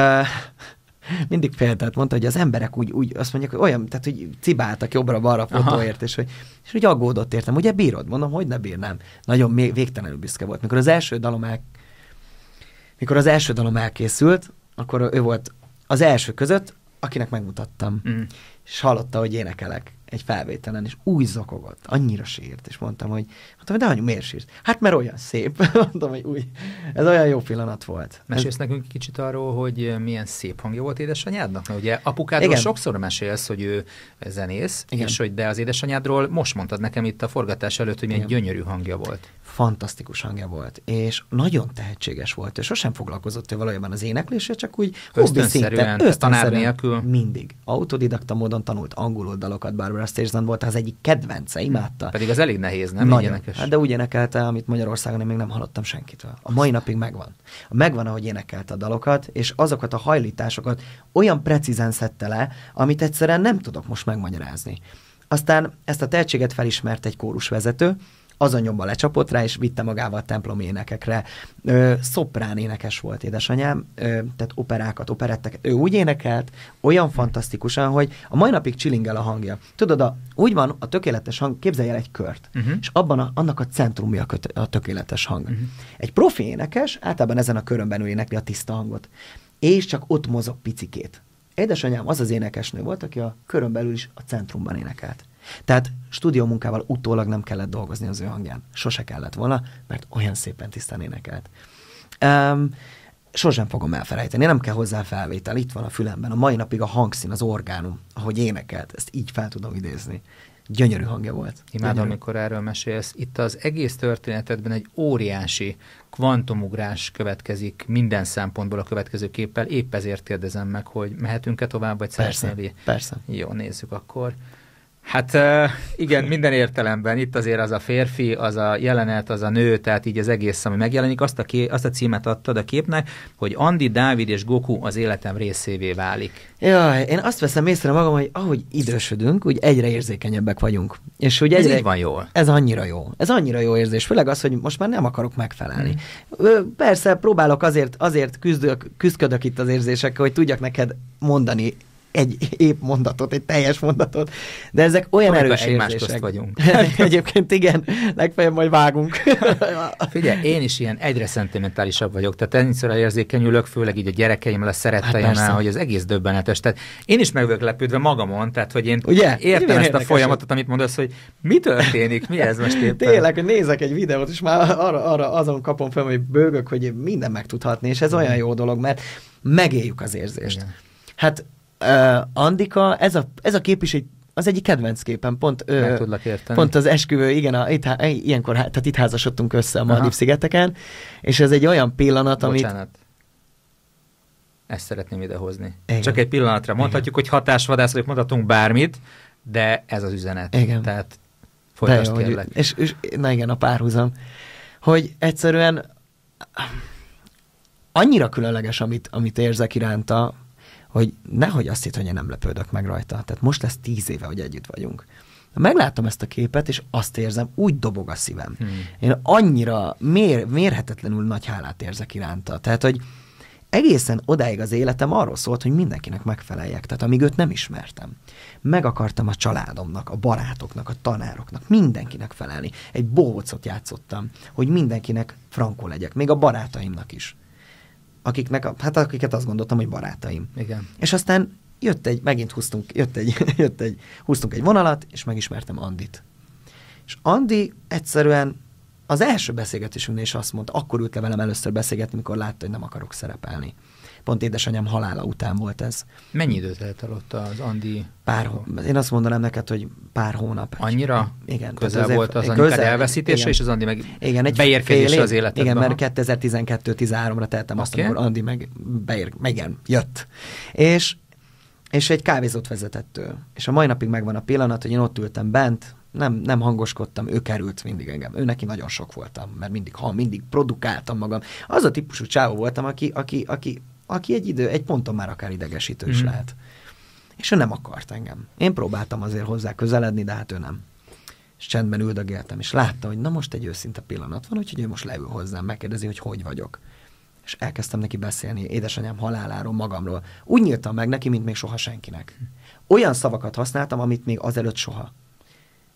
mindig példát mondta, hogy az emberek úgy, úgy azt mondják, hogy olyan, tehát hogy cibáltak jobbra-balra fotóért, és hogy, és hogy aggódott értem, ugye bírod? Mondom, hogy ne bírnám. Nagyon még, végtelenül büszke volt. Mikor az első dalom el, mikor az első dalom elkészült, akkor ő volt az első között, akinek megmutattam, mm. és hallotta, hogy énekelek egy felvételen, és új zakogott, annyira sírt, és mondtam, hogy, mondtam, hogy de anyu, miért sírsz? Hát mert olyan szép, mondtam, hogy új, ez olyan jó pillanat volt. Mesélsz ez... nekünk kicsit arról, hogy eh, milyen szép hangja volt édesanyádnak? Mert ugye apukádról Igen. sokszor mesélsz, hogy ő zenész, Igen. és hogy de az édesanyádról most mondtad nekem itt a forgatás előtt, hogy milyen Igen. gyönyörű hangja volt fantasztikus hangja volt, és nagyon tehetséges volt, és sosem foglalkozott ő valójában az éneklésre, csak úgy hobbi szinten, tanár nélkül. Mindig. Autodidakta módon tanult angol oldalokat, Barbara Streisand volt az egyik kedvence, imádta. Pedig az elég nehéz, nem? Nagyon. Énekes. Hát de úgy énekelte, amit Magyarországon én még nem hallottam senkitől. A mai napig megvan. Megvan, ahogy énekelte a dalokat, és azokat a hajlításokat olyan precízen szedte le, amit egyszerűen nem tudok most megmagyarázni. Aztán ezt a tehetséget felismert egy kórusvezető, a nyomba lecsapott rá, és vitte magával a templom énekekre. Ö, szoprán énekes volt édesanyám, ö, tehát operákat, operettek. Ő úgy énekelt, olyan fantasztikusan, hogy a mai napig csilingel a hangja. Tudod, a, úgy van a tökéletes hang, képzelj el egy kört, uh-huh. és abban a, annak a centrumja a tökéletes hang. Uh-huh. Egy profi énekes általában ezen a körönben belül énekli a tiszta hangot, és csak ott mozog picikét. Édesanyám az az énekesnő volt, aki a körön belül is a centrumban énekelt. Tehát stúdiómunkával utólag nem kellett dolgozni az ő hangján. Sose kellett volna, mert olyan szépen tisztán énekelt. Um, sosem fogom elfelejteni, nem kell hozzá felvétel, itt van a fülemben, a mai napig a hangszín, az orgánum, ahogy énekelt, ezt így fel tudom idézni. Gyönyörű hangja volt. Imádom, amikor erről mesélsz. Itt az egész történetedben egy óriási kvantumugrás következik minden szempontból a következő képpel. Épp ezért kérdezem meg, hogy mehetünk-e tovább, vagy szeretnél? Persze, persze. Jó, nézzük akkor. Hát igen, minden értelemben. Itt azért az a férfi, az a jelenet, az a nő, tehát így az egész, ami megjelenik. Azt a, ké, azt a címet adtad a képnek, hogy Andi, Dávid és Goku az életem részévé válik. Ja, én azt veszem észre magam, hogy ahogy idősödünk, úgy egyre érzékenyebbek vagyunk. És hogy egyre... Ez így van jól. Ez annyira jó. Ez annyira jó érzés. Főleg az, hogy most már nem akarok megfelelni. Hmm. Persze próbálok azért, azért küzdök, küzdködök itt az érzések, hogy tudjak neked mondani egy épp mondatot, egy teljes mondatot, de ezek olyan Amikor erős érzések. vagyunk. Egyébként igen, legfeljebb majd vágunk. Figyelj, én is ilyen egyre szentimentálisabb vagyok, tehát ennyiszor érzékenyülök, főleg így a gyerekeimmel, a szeretteimmel, hát hogy az egész döbbenetes. Tehát én is meg vagyok lepődve magamon, tehát hogy én Ugye? értem ezt a folyamatot, amit mondasz, hogy mi történik, mi ez most éppen. Tényleg, hogy nézek egy videót, és már arra, arra azon kapom fel, hogy bőgök, hogy minden megtudhatni, és ez olyan jó dolog, mert megéljük az érzést. Igen. Hát uh, Andika, ez a, ez a kép is egy az egyik kedvenc képen, pont, ö, pont az esküvő, igen, a, itt, ilyenkor, tehát itt házasodtunk össze a Maldív-szigeteken, és ez egy olyan pillanat, Bocsánat. amit... Bocsánat. Ezt szeretném idehozni. Igen. Csak egy pillanatra mondhatjuk, igen. hogy hatásvadászok, mondhatunk bármit, de ez az üzenet. Igen. Tehát folytasd jó, kérlek. és, és, na igen, a párhuzam. Hogy egyszerűen annyira különleges, amit, amit érzek iránta, hogy nehogy azt hitt, hogy én nem lepődök meg rajta. Tehát most lesz tíz éve, hogy együtt vagyunk. Meglátom ezt a képet, és azt érzem, úgy dobog a szívem. Hmm. Én annyira mér, mérhetetlenül nagy hálát érzek iránta. Tehát, hogy egészen odáig az életem arról szólt, hogy mindenkinek megfeleljek. Tehát amíg őt nem ismertem. Meg akartam a családomnak, a barátoknak, a tanároknak, mindenkinek felelni. Egy bócot játszottam, hogy mindenkinek frankó legyek, még a barátaimnak is akiknek, hát akiket azt gondoltam, hogy barátaim. Igen. És aztán jött egy, megint húztunk, jött egy, jött egy, húztunk egy vonalat, és megismertem Andit. És Andi egyszerűen az első beszélgetésünknél is azt mondta, akkor ült le velem először beszélgetni, mikor látta, hogy nem akarok szerepelni pont édesanyám halála után volt ez. Mennyi időt eltelt az Andi? Pár, én azt mondanám neked, hogy pár hónap. Annyira? Igen. Közel azért, volt az Anikád elveszítése, igen. és az Andi meg igen, egy beérkezése fél, az életedbe. Igen, mert 2012-13-ra teltem okay. azt, amikor Andi meg beér, igen, jött. És, és egy kávézót vezetett ő. És a mai napig megvan a pillanat, hogy én ott ültem bent, nem, nem hangoskodtam, ő került mindig engem. Ő neki nagyon sok voltam, mert mindig, ha mindig produkáltam magam. Az a típusú csávó voltam, aki, aki, aki aki egy idő, egy ponton már akár idegesítő is mm. lehet. És ő nem akart engem. Én próbáltam azért hozzá közeledni, de hát ő nem. És csendben üldögéltem, és látta, hogy na most egy őszinte pillanat van, úgyhogy ő most leül hozzám, megkérdezi, hogy hogy vagyok. És elkezdtem neki beszélni édesanyám haláláról, magamról. Úgy nyíltam meg neki, mint még soha senkinek. Olyan szavakat használtam, amit még azelőtt soha.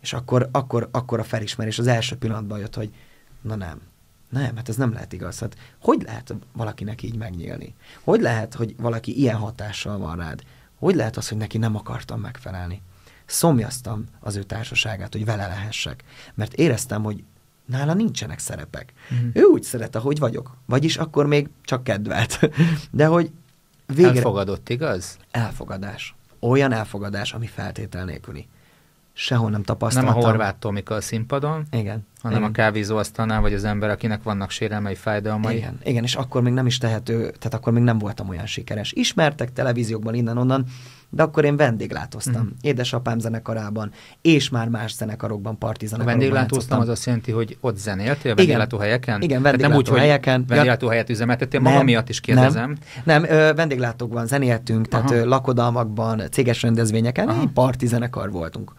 És akkor, akkor, akkor a felismerés az első pillanatban jött, hogy na nem, nem, hát ez nem lehet igaz. Hát hogy lehet valakinek így megnyílni? Hogy lehet, hogy valaki ilyen hatással van rád? Hogy lehet az, hogy neki nem akartam megfelelni? Szomjaztam az ő társaságát, hogy vele lehessek, mert éreztem, hogy nála nincsenek szerepek. Mm. Ő úgy szeret, ahogy vagyok. Vagyis akkor még csak kedvelt. De hogy végre... Elfogadott, igaz? Elfogadás. Olyan elfogadás, ami feltétel nélküli. Sehol nem tapasztaltam. Nem a horváttól, mikor a színpadon. Igen hanem igen. a mhm. kávézó asztalnál, vagy az ember, akinek vannak sérelmei, fájdalmai. Igen, igen, és akkor még nem is tehető, tehát akkor még nem voltam olyan sikeres. Ismertek televíziókban innen-onnan, de akkor én vendéglátoztam. Mm. Édesapám zenekarában, és már más zenekarokban, partizanokban. Vendéglátoztam, az azt jelenti, hogy ott zenéltél, helyeken. Igen, vendéglátó helyeken. Vendéglátó helyet üzemeltettél, maga miatt is kérdezem. Nem, nem ö, vendéglátókban zenéltünk, tehát Aha. lakodalmakban, céges rendezvényeken, Aha. parti voltunk.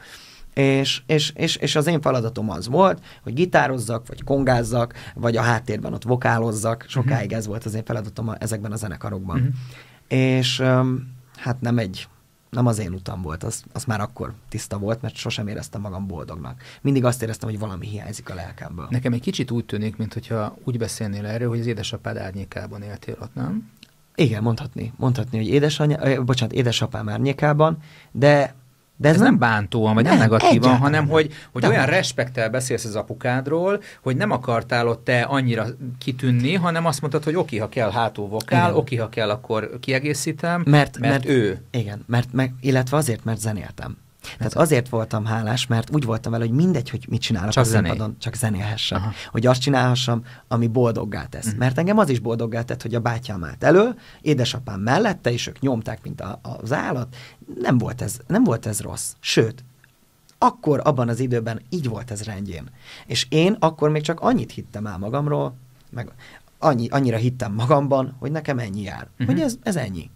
És, és, és, és az én feladatom az volt, hogy gitározzak, vagy kongázzak, vagy a háttérben ott vokálozzak. Mhm. Sokáig uh-huh. ez volt az én feladatom ezekben a zenekarokban. Uh-huh. És um, hát nem egy nem az én utam volt, az, az már akkor tiszta volt, mert sosem éreztem magam boldognak. Mindig azt éreztem, hogy valami hiányzik a lelkemből. Nekem egy kicsit úgy tűnik, mintha úgy beszélnél erről, hogy az édesapád árnyékában éltél ott, nem? Igen, mondhatni. Mondhatni, hogy édesanyja, bocsánat, édesapám árnyékában, de de ez, ez nem, nem bántóan, vagy nem, nem negatívan, hanem hogy, hogy olyan respektel beszélsz az apukádról, hogy nem akartál ott te annyira kitűnni, hanem azt mondtad, hogy oké, ha kell, hátul vokál, igen. oké, ha kell, akkor kiegészítem, mert, mert, mert ő. Igen, mert meg, illetve azért, mert zenéltem. Tehát azért voltam hálás, mert úgy voltam vele, hogy mindegy, hogy mit csinálok csak a színpadon, csak zenélhessem. Aha. Hogy azt csinálhassam, ami boldoggá tesz. Uh-huh. Mert engem az is boldoggá tett, hogy a bátyám állt elő, édesapám mellette, és ők nyomták, mint a, az állat. Nem volt, ez, nem volt ez rossz. Sőt, akkor, abban az időben így volt ez rendjén. És én akkor még csak annyit hittem el magamról, meg annyi, annyira hittem magamban, hogy nekem ennyi jár. Uh-huh. Hogy ez, ez ennyi.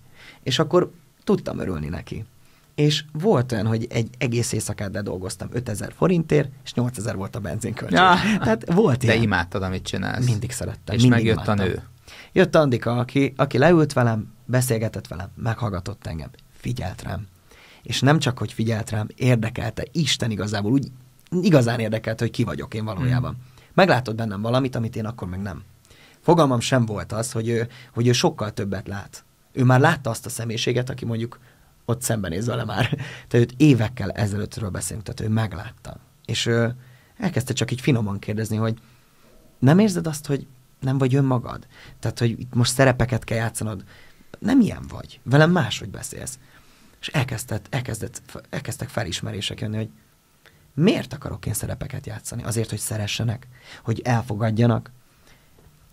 És akkor tudtam örülni neki és volt olyan, hogy egy egész éjszakát dolgoztam 5000 forintért, és 8000 volt a benzinköltség. Ja. Tehát volt De ilyen. imádtad, amit csinálsz. Mindig szerettem. És mindig megjött imádtam. a nő. Jött Andika, aki, aki leült velem, beszélgetett velem, meghallgatott engem, figyelt rám. És nem csak, hogy figyelt rám, érdekelte, Isten igazából úgy igazán érdekelte, hogy ki vagyok én valójában. Hmm. Meglátott bennem valamit, amit én akkor meg nem. Fogalmam sem volt az, hogy ő, hogy ő sokkal többet lát. Ő már látta azt a személyiséget, aki mondjuk ott szembenéz vele már. Tehát őt évekkel ezelőttről beszélünk, tehát ő meglátta. És ő elkezdte csak így finoman kérdezni, hogy nem érzed azt, hogy nem vagy önmagad? Tehát, hogy itt most szerepeket kell játszanod. Nem ilyen vagy. Velem máshogy beszélsz. És elkezdett, elkezdett, elkezdtek felismerések jönni, hogy miért akarok én szerepeket játszani? Azért, hogy szeressenek? Hogy elfogadjanak?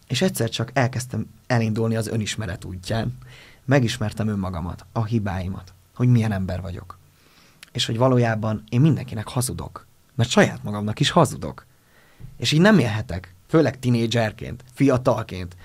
És egyszer csak elkezdtem elindulni az önismeret útján. Megismertem önmagamat, a hibáimat, hogy milyen ember vagyok. És hogy valójában én mindenkinek hazudok. Mert saját magamnak is hazudok. És így nem élhetek, főleg tinédzserként, fiatalként,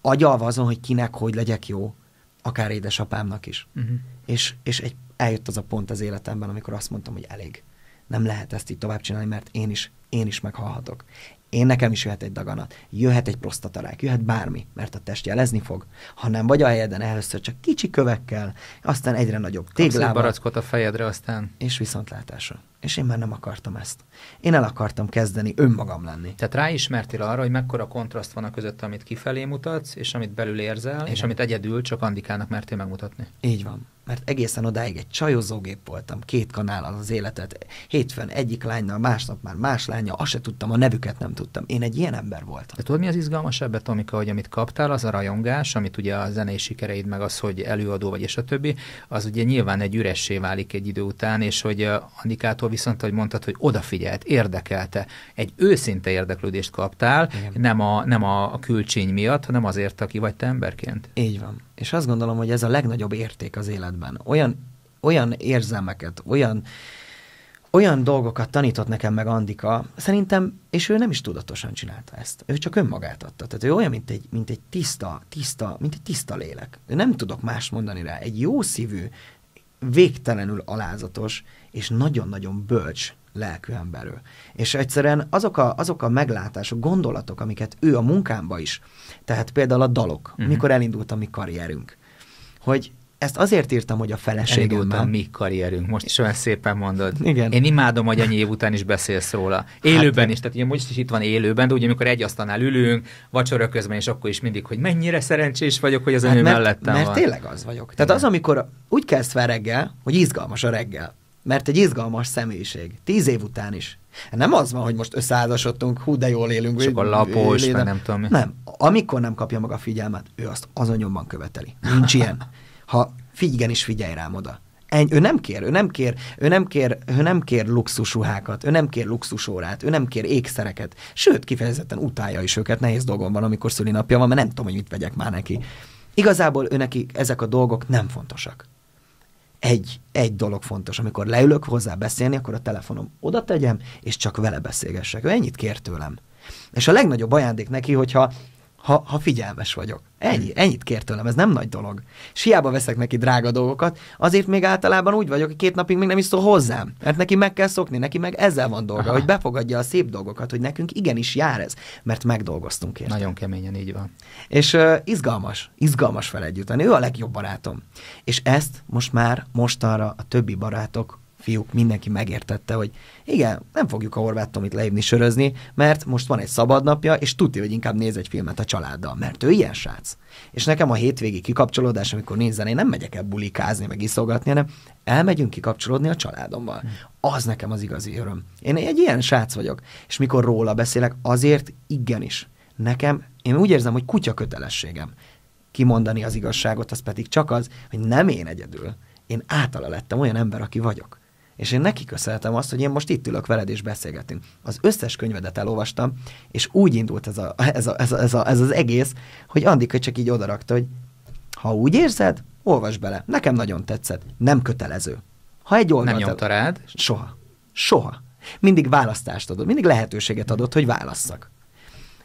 agyalva azon, hogy kinek hogy legyek jó, akár édesapámnak is. Uh-huh. És, és egy, eljött az a pont az életemben, amikor azt mondtam, hogy elég. Nem lehet ezt így tovább csinálni, mert én is, én is meghalhatok. Én nekem is jöhet egy daganat, jöhet egy prostatarák, jöhet bármi, mert a test jelezni fog. Ha nem vagy a helyeden, először csak kicsi kövekkel, aztán egyre nagyobb téglával. Kapsz a fejedre aztán. És viszontlátásra. És én már nem akartam ezt. Én el akartam kezdeni önmagam lenni. Tehát ráismertél arra, hogy mekkora kontraszt van a között, amit kifelé mutatsz, és amit belül érzel, Igen. és amit egyedül csak Andikának mertél megmutatni. Így van. Mert egészen odáig egy csajozógép voltam, két kanállal az életet. Hétfőn egyik lánynal, másnap már más lánya, azt se tudtam, a nevüket nem tudtam. Én egy ilyen ember voltam. De tudod, mi az izgalmas ebbe, Tomika, hogy amit kaptál, az a rajongás, amit ugye a zenei sikereid, meg az, hogy előadó vagy, és a többi, az ugye nyilván egy üressé válik egy idő után, és hogy eh, Andikától viszont, hogy mondtad, hogy odafigyelt, érdekelte, egy őszinte érdeklődést kaptál, Igen. nem, a, nem a, a külcsény miatt, hanem azért, aki vagy te emberként. Így van. És azt gondolom, hogy ez a legnagyobb érték az életben. Olyan, olyan érzelmeket, olyan olyan dolgokat tanított nekem meg Andika, szerintem, és ő nem is tudatosan csinálta ezt. Ő csak önmagát adta. Tehát ő olyan, mint egy, mint egy tiszta, tiszta, mint egy tiszta lélek. Ő nem tudok más mondani rá. Egy jó szívű, végtelenül alázatos, és nagyon-nagyon bölcs lelkű emberről. És egyszerűen azok a, azok a meglátások, gondolatok, amiket ő a munkámba is, tehát például a dalok, uh-huh. mikor elindult a mi karrierünk, hogy ezt azért írtam, hogy a feleségemmel... Elindult a mi karrierünk, most is olyan szépen mondod. Igen. Én imádom, hogy ennyi év után is beszélsz róla. Hát- élőben hát, is, tehát ugye most is itt van élőben, de ugye amikor egy asztalnál ülünk, vacsora közben, és akkor is mindig, hogy mennyire szerencsés vagyok, hogy az hát, ő mellettem mert van. tényleg az vagyok. Tehát Igen. az, amikor úgy kezd fel reggel, hogy izgalmas a reggel. Mert egy izgalmas személyiség. Tíz év után is. Nem az van, hogy most összeházasodtunk, hú, de jól élünk. Csak a lapos, meg nem tudom mi. Nem. Amikor nem kapja maga figyelmet, ő azt azon nyomban követeli. Nincs ilyen. Ha figyelj, is figyelj rám oda. Ennyi, ő nem kér, ő nem kér, ő nem kér, ő nem kér luxusuhákat, ő nem kér luxusórát, ő nem kér ékszereket, sőt, kifejezetten utálja is őket, nehéz dolgom van, amikor szülinapja van, mert nem tudom, hogy mit vegyek már neki. Igazából ő neki ezek a dolgok nem fontosak egy, egy dolog fontos, amikor leülök hozzá beszélni, akkor a telefonom oda tegyem, és csak vele beszélgessek. Ő ennyit kér tőlem. És a legnagyobb ajándék neki, hogyha ha, ha figyelmes vagyok. Ennyi, hmm. ennyit kér tőlem, ez nem nagy dolog. És hiába veszek neki drága dolgokat, azért még általában úgy vagyok, hogy két napig még nem is szól hozzám. Mert neki meg kell szokni, neki meg ezzel van dolga, Aha. hogy befogadja a szép dolgokat, hogy nekünk igenis jár ez, mert megdolgoztunk érte. Nagyon keményen így van. És uh, izgalmas, izgalmas fel együtt Ő a legjobb barátom. És ezt most már mostanra a többi barátok fiúk, mindenki megértette, hogy igen, nem fogjuk a horvát Tomit leívni sörözni, mert most van egy szabadnapja, és tudja, hogy inkább néz egy filmet a családdal, mert ő ilyen srác. És nekem a hétvégi kikapcsolódás, amikor nézzen, én nem megyek el bulikázni, meg iszogatni, hanem elmegyünk kikapcsolódni a családommal. Az nekem az igazi öröm. Én egy ilyen srác vagyok, és mikor róla beszélek, azért igenis. Nekem, én úgy érzem, hogy kutya kötelességem kimondani az igazságot, az pedig csak az, hogy nem én egyedül. Én általa lettem olyan ember, aki vagyok és én neki köszönhetem azt, hogy én most itt ülök veled és beszélgetünk. Az összes könyvedet elolvastam, és úgy indult ez, a, ez, a, ez, a, ez, a, ez az egész, hogy Andika csak így odarakta, hogy ha úgy érzed, olvas bele. Nekem nagyon tetszett. Nem kötelező. Ha egy oldalt... Nem nyomta rád? Soha. Soha. Mindig választást adott, mindig lehetőséget adott, hogy válasszak.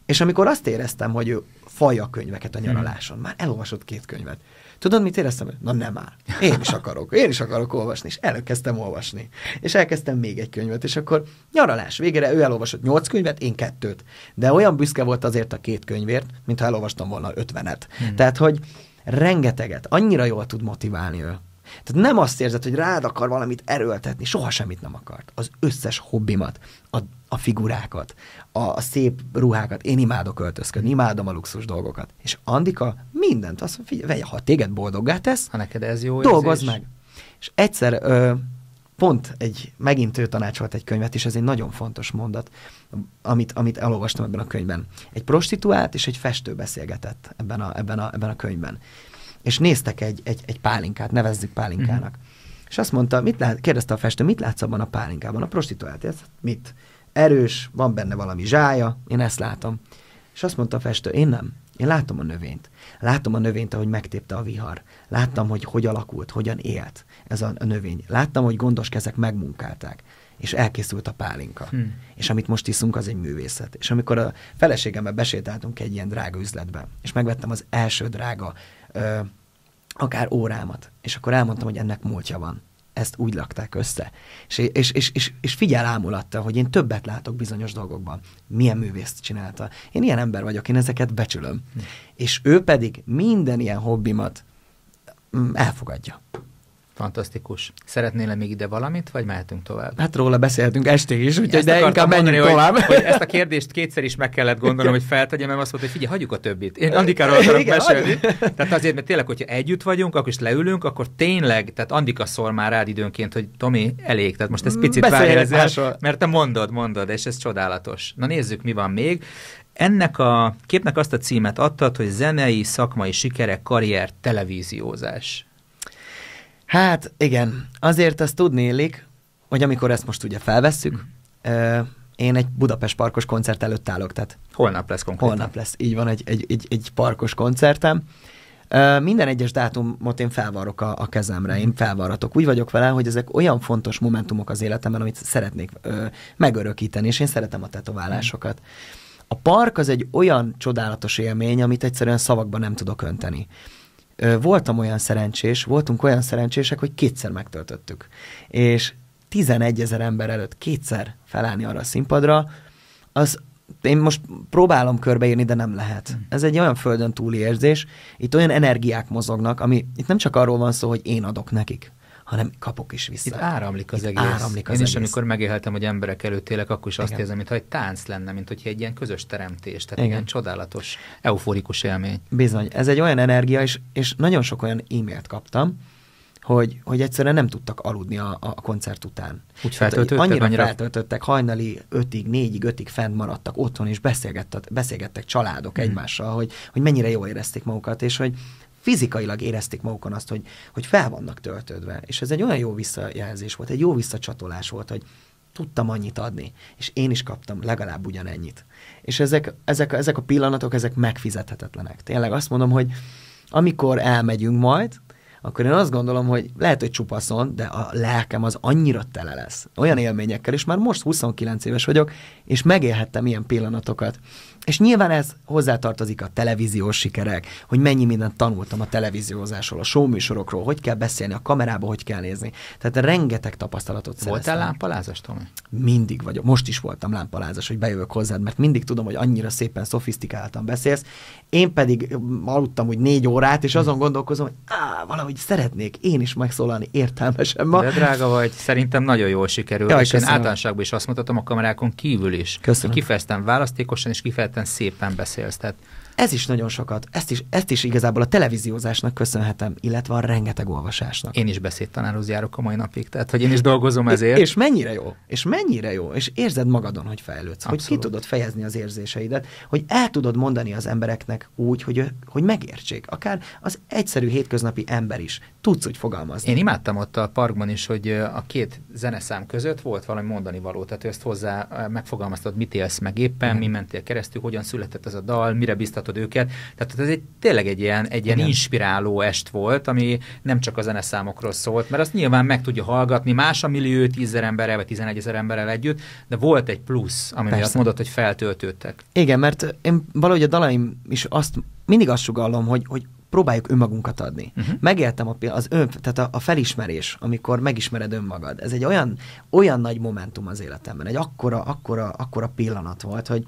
És amikor azt éreztem, hogy ő falja könyveket a mhm. nyaraláson, már elolvasott két könyvet. Tudod, mit éreztem? Na nem már. Én is akarok. Én is akarok olvasni. És elkezdtem olvasni. És elkezdtem még egy könyvet. És akkor nyaralás végére ő elolvasott nyolc könyvet, én kettőt. De olyan büszke volt azért a két könyvért, mintha elolvastam volna ötvenet. Hmm. Tehát, hogy rengeteget, annyira jól tud motiválni ő. Tehát nem azt érzed, hogy rád akar valamit erőltetni, soha semmit nem akart. Az összes hobbimat, a, a figurákat, a, a szép ruhákat, én imádok öltözködni, imádom a luxus dolgokat. És Andika mindent, azt mondja, figyelj, ha téged boldoggá tesz, ha neked ez jó dolgozz érzés. meg. És egyszer ö, pont egy, megint ő tanácsolt egy könyvet, és ez egy nagyon fontos mondat, amit, amit elolvastam ebben a könyvben. Egy prostituált és egy festő beszélgetett ebben a, ebben a, ebben a könyvben és néztek egy, egy, egy pálinkát, nevezzük pálinkának. Mm. És azt mondta, mit lát, kérdezte a festő, mit látsz abban a pálinkában? A prostituált, ez hát mit? Erős, van benne valami zsája, én ezt látom. És azt mondta a festő, én nem. Én látom a növényt. Látom a növényt, ahogy megtépte a vihar. Láttam, hogy hogy alakult, hogyan élt ez a, a növény. Láttam, hogy gondos kezek megmunkálták és elkészült a pálinka. Hmm. És amit most iszunk, az egy művészet. És amikor a feleségemmel besétáltunk egy ilyen drága üzletbe, és megvettem az első drága ö, akár órámat. És akkor elmondtam, hogy ennek múltja van. Ezt úgy lakták össze. És, és, és, és, és figyel ámulatta, hogy én többet látok bizonyos dolgokban. Milyen művészt csinálta. Én ilyen ember vagyok, én ezeket becsülöm. Hm. És ő pedig minden ilyen hobbimat mm, elfogadja. Fantasztikus. Szeretnél még ide valamit, vagy mehetünk tovább? Hát róla beszélhetünk estig is, úgyhogy de inkább menjünk mondani, tovább. Hogy, hogy ezt a kérdést kétszer is meg kellett gondolnom, hogy feltegyem, mert azt mondta, hogy figyelj, hagyjuk a többit. Én Andikáról akarok Igen, mesélni. Tehát azért, mert tényleg, hogyha együtt vagyunk, akkor is leülünk, akkor tényleg, tehát Andika szól már rád időnként, hogy Tomi, elég, tehát most ez picit várjál, mert te mondod, mondod, és ez csodálatos. Na nézzük, mi van még. Ennek a képnek azt a címet adtad, hogy zenei, szakmai sikerek, karrier, televíziózás. Hát igen, azért azt tudni illik, hogy amikor ezt most ugye felvesszük, mm. én egy Budapest parkos koncert előtt állok, tehát holnap lesz konkrétan. Holnap lesz, így van, egy, egy, egy, egy parkos koncertem. minden egyes dátumot én felvarok a, a kezemre, én felvaratok. Úgy vagyok vele, hogy ezek olyan fontos momentumok az életemben, amit szeretnék ö, megörökíteni, és én szeretem a tetoválásokat. A park az egy olyan csodálatos élmény, amit egyszerűen szavakban nem tudok önteni voltam olyan szerencsés, voltunk olyan szerencsések, hogy kétszer megtöltöttük. És 11 ezer ember előtt kétszer felállni arra a színpadra, az én most próbálom körbeírni, de nem lehet. Mhm. Ez egy olyan földön túli érzés, itt olyan energiák mozognak, ami itt nem csak arról van szó, hogy én adok nekik, hanem kapok is vissza. Itt áramlik az Itt egész. Áramlik az Én is, egész. amikor megélhetem, hogy emberek előtt élek, akkor is azt Igen. érzem, mintha egy tánc lenne, mint hogy egy ilyen közös teremtés. Tehát Igen. ilyen csodálatos, euforikus élmény. Bizony, ez egy olyan energia, és, és nagyon sok olyan e-mailt kaptam, hogy, hogy egyszerűen nem tudtak aludni a, a koncert után. Úgy feltöltöttek? Hát, annyira, annyira feltöltöttek, hajnali ötig, négyig, ötig, fent maradtak otthon, és beszélgettek, beszélgettek családok mm. egymással, hogy, hogy mennyire jól érezték magukat, és hogy, fizikailag érezték magukon azt, hogy, hogy fel vannak töltődve. És ez egy olyan jó visszajelzés volt, egy jó visszacsatolás volt, hogy tudtam annyit adni, és én is kaptam legalább ugyanennyit. És ezek, ezek, ezek a pillanatok, ezek megfizethetetlenek. Tényleg azt mondom, hogy amikor elmegyünk majd, akkor én azt gondolom, hogy lehet, hogy csupaszon, de a lelkem az annyira tele lesz. Olyan élményekkel, és már most 29 éves vagyok, és megélhettem ilyen pillanatokat. És nyilván ez hozzátartozik a televíziós sikerek, hogy mennyi mindent tanultam a televíziózásról, a showműsorokról, hogy kell beszélni a kamerába, hogy kell nézni. Tehát rengeteg tapasztalatot szereztem. Voltál lámpalázas, Tomi? Mindig vagyok. Most is voltam lámpalázas, hogy bejövök hozzád, mert mindig tudom, hogy annyira szépen szofisztikáltan beszélsz. Én pedig mm, aludtam úgy négy órát, és azon gondolkozom, hogy á, valahogy szeretnék én is megszólalni értelmesen ma. De drága vagy, szerintem nagyon jól sikerült. Ja, és köszönöm. én általánosságban is azt mutatom a kamerákon kívül is. Köszönöm. Kifejeztem választékosan, és kifejeztem kifejezetten szépen beszélsz. Tehát ez is nagyon sokat, ezt is, ezt is igazából a televíziózásnak köszönhetem, illetve a rengeteg olvasásnak. Én is beszédtanárhoz járok a mai napig, tehát hogy én is dolgozom ezért. És, és mennyire jó, és mennyire jó, és érzed magadon, hogy fejlődsz, Abszolút. hogy ki tudod fejezni az érzéseidet, hogy el tudod mondani az embereknek úgy, hogy, hogy megértsék, akár az egyszerű hétköznapi ember is. Tudsz úgy fogalmazni. Én imádtam ott a parkban is, hogy a két zeneszám között volt valami mondani való, tehát ő ezt hozzá megfogalmaztad, mit élsz meg éppen, mm. mi mentél keresztül, hogyan született ez a dal, mire biztatod őket. Tehát ez egy, tényleg egy ilyen, egy ilyen inspiráló est volt, ami nem csak a zeneszámokról szólt, mert azt nyilván meg tudja hallgatni, más a millió 10 emberrel, vagy 11 ezer emberrel együtt, de volt egy plusz, ami Persze. azt mondott, hogy feltöltődtek. Igen, mert én valahogy a dalaim is azt, mindig azt sugallom, hogy, hogy próbáljuk önmagunkat adni. Uh-huh. Mhm. Megéltem a, az ön, tehát a, a felismerés, amikor megismered önmagad. Ez egy olyan, olyan nagy momentum az életemben, egy akkora, akkora, akkora pillanat volt, hogy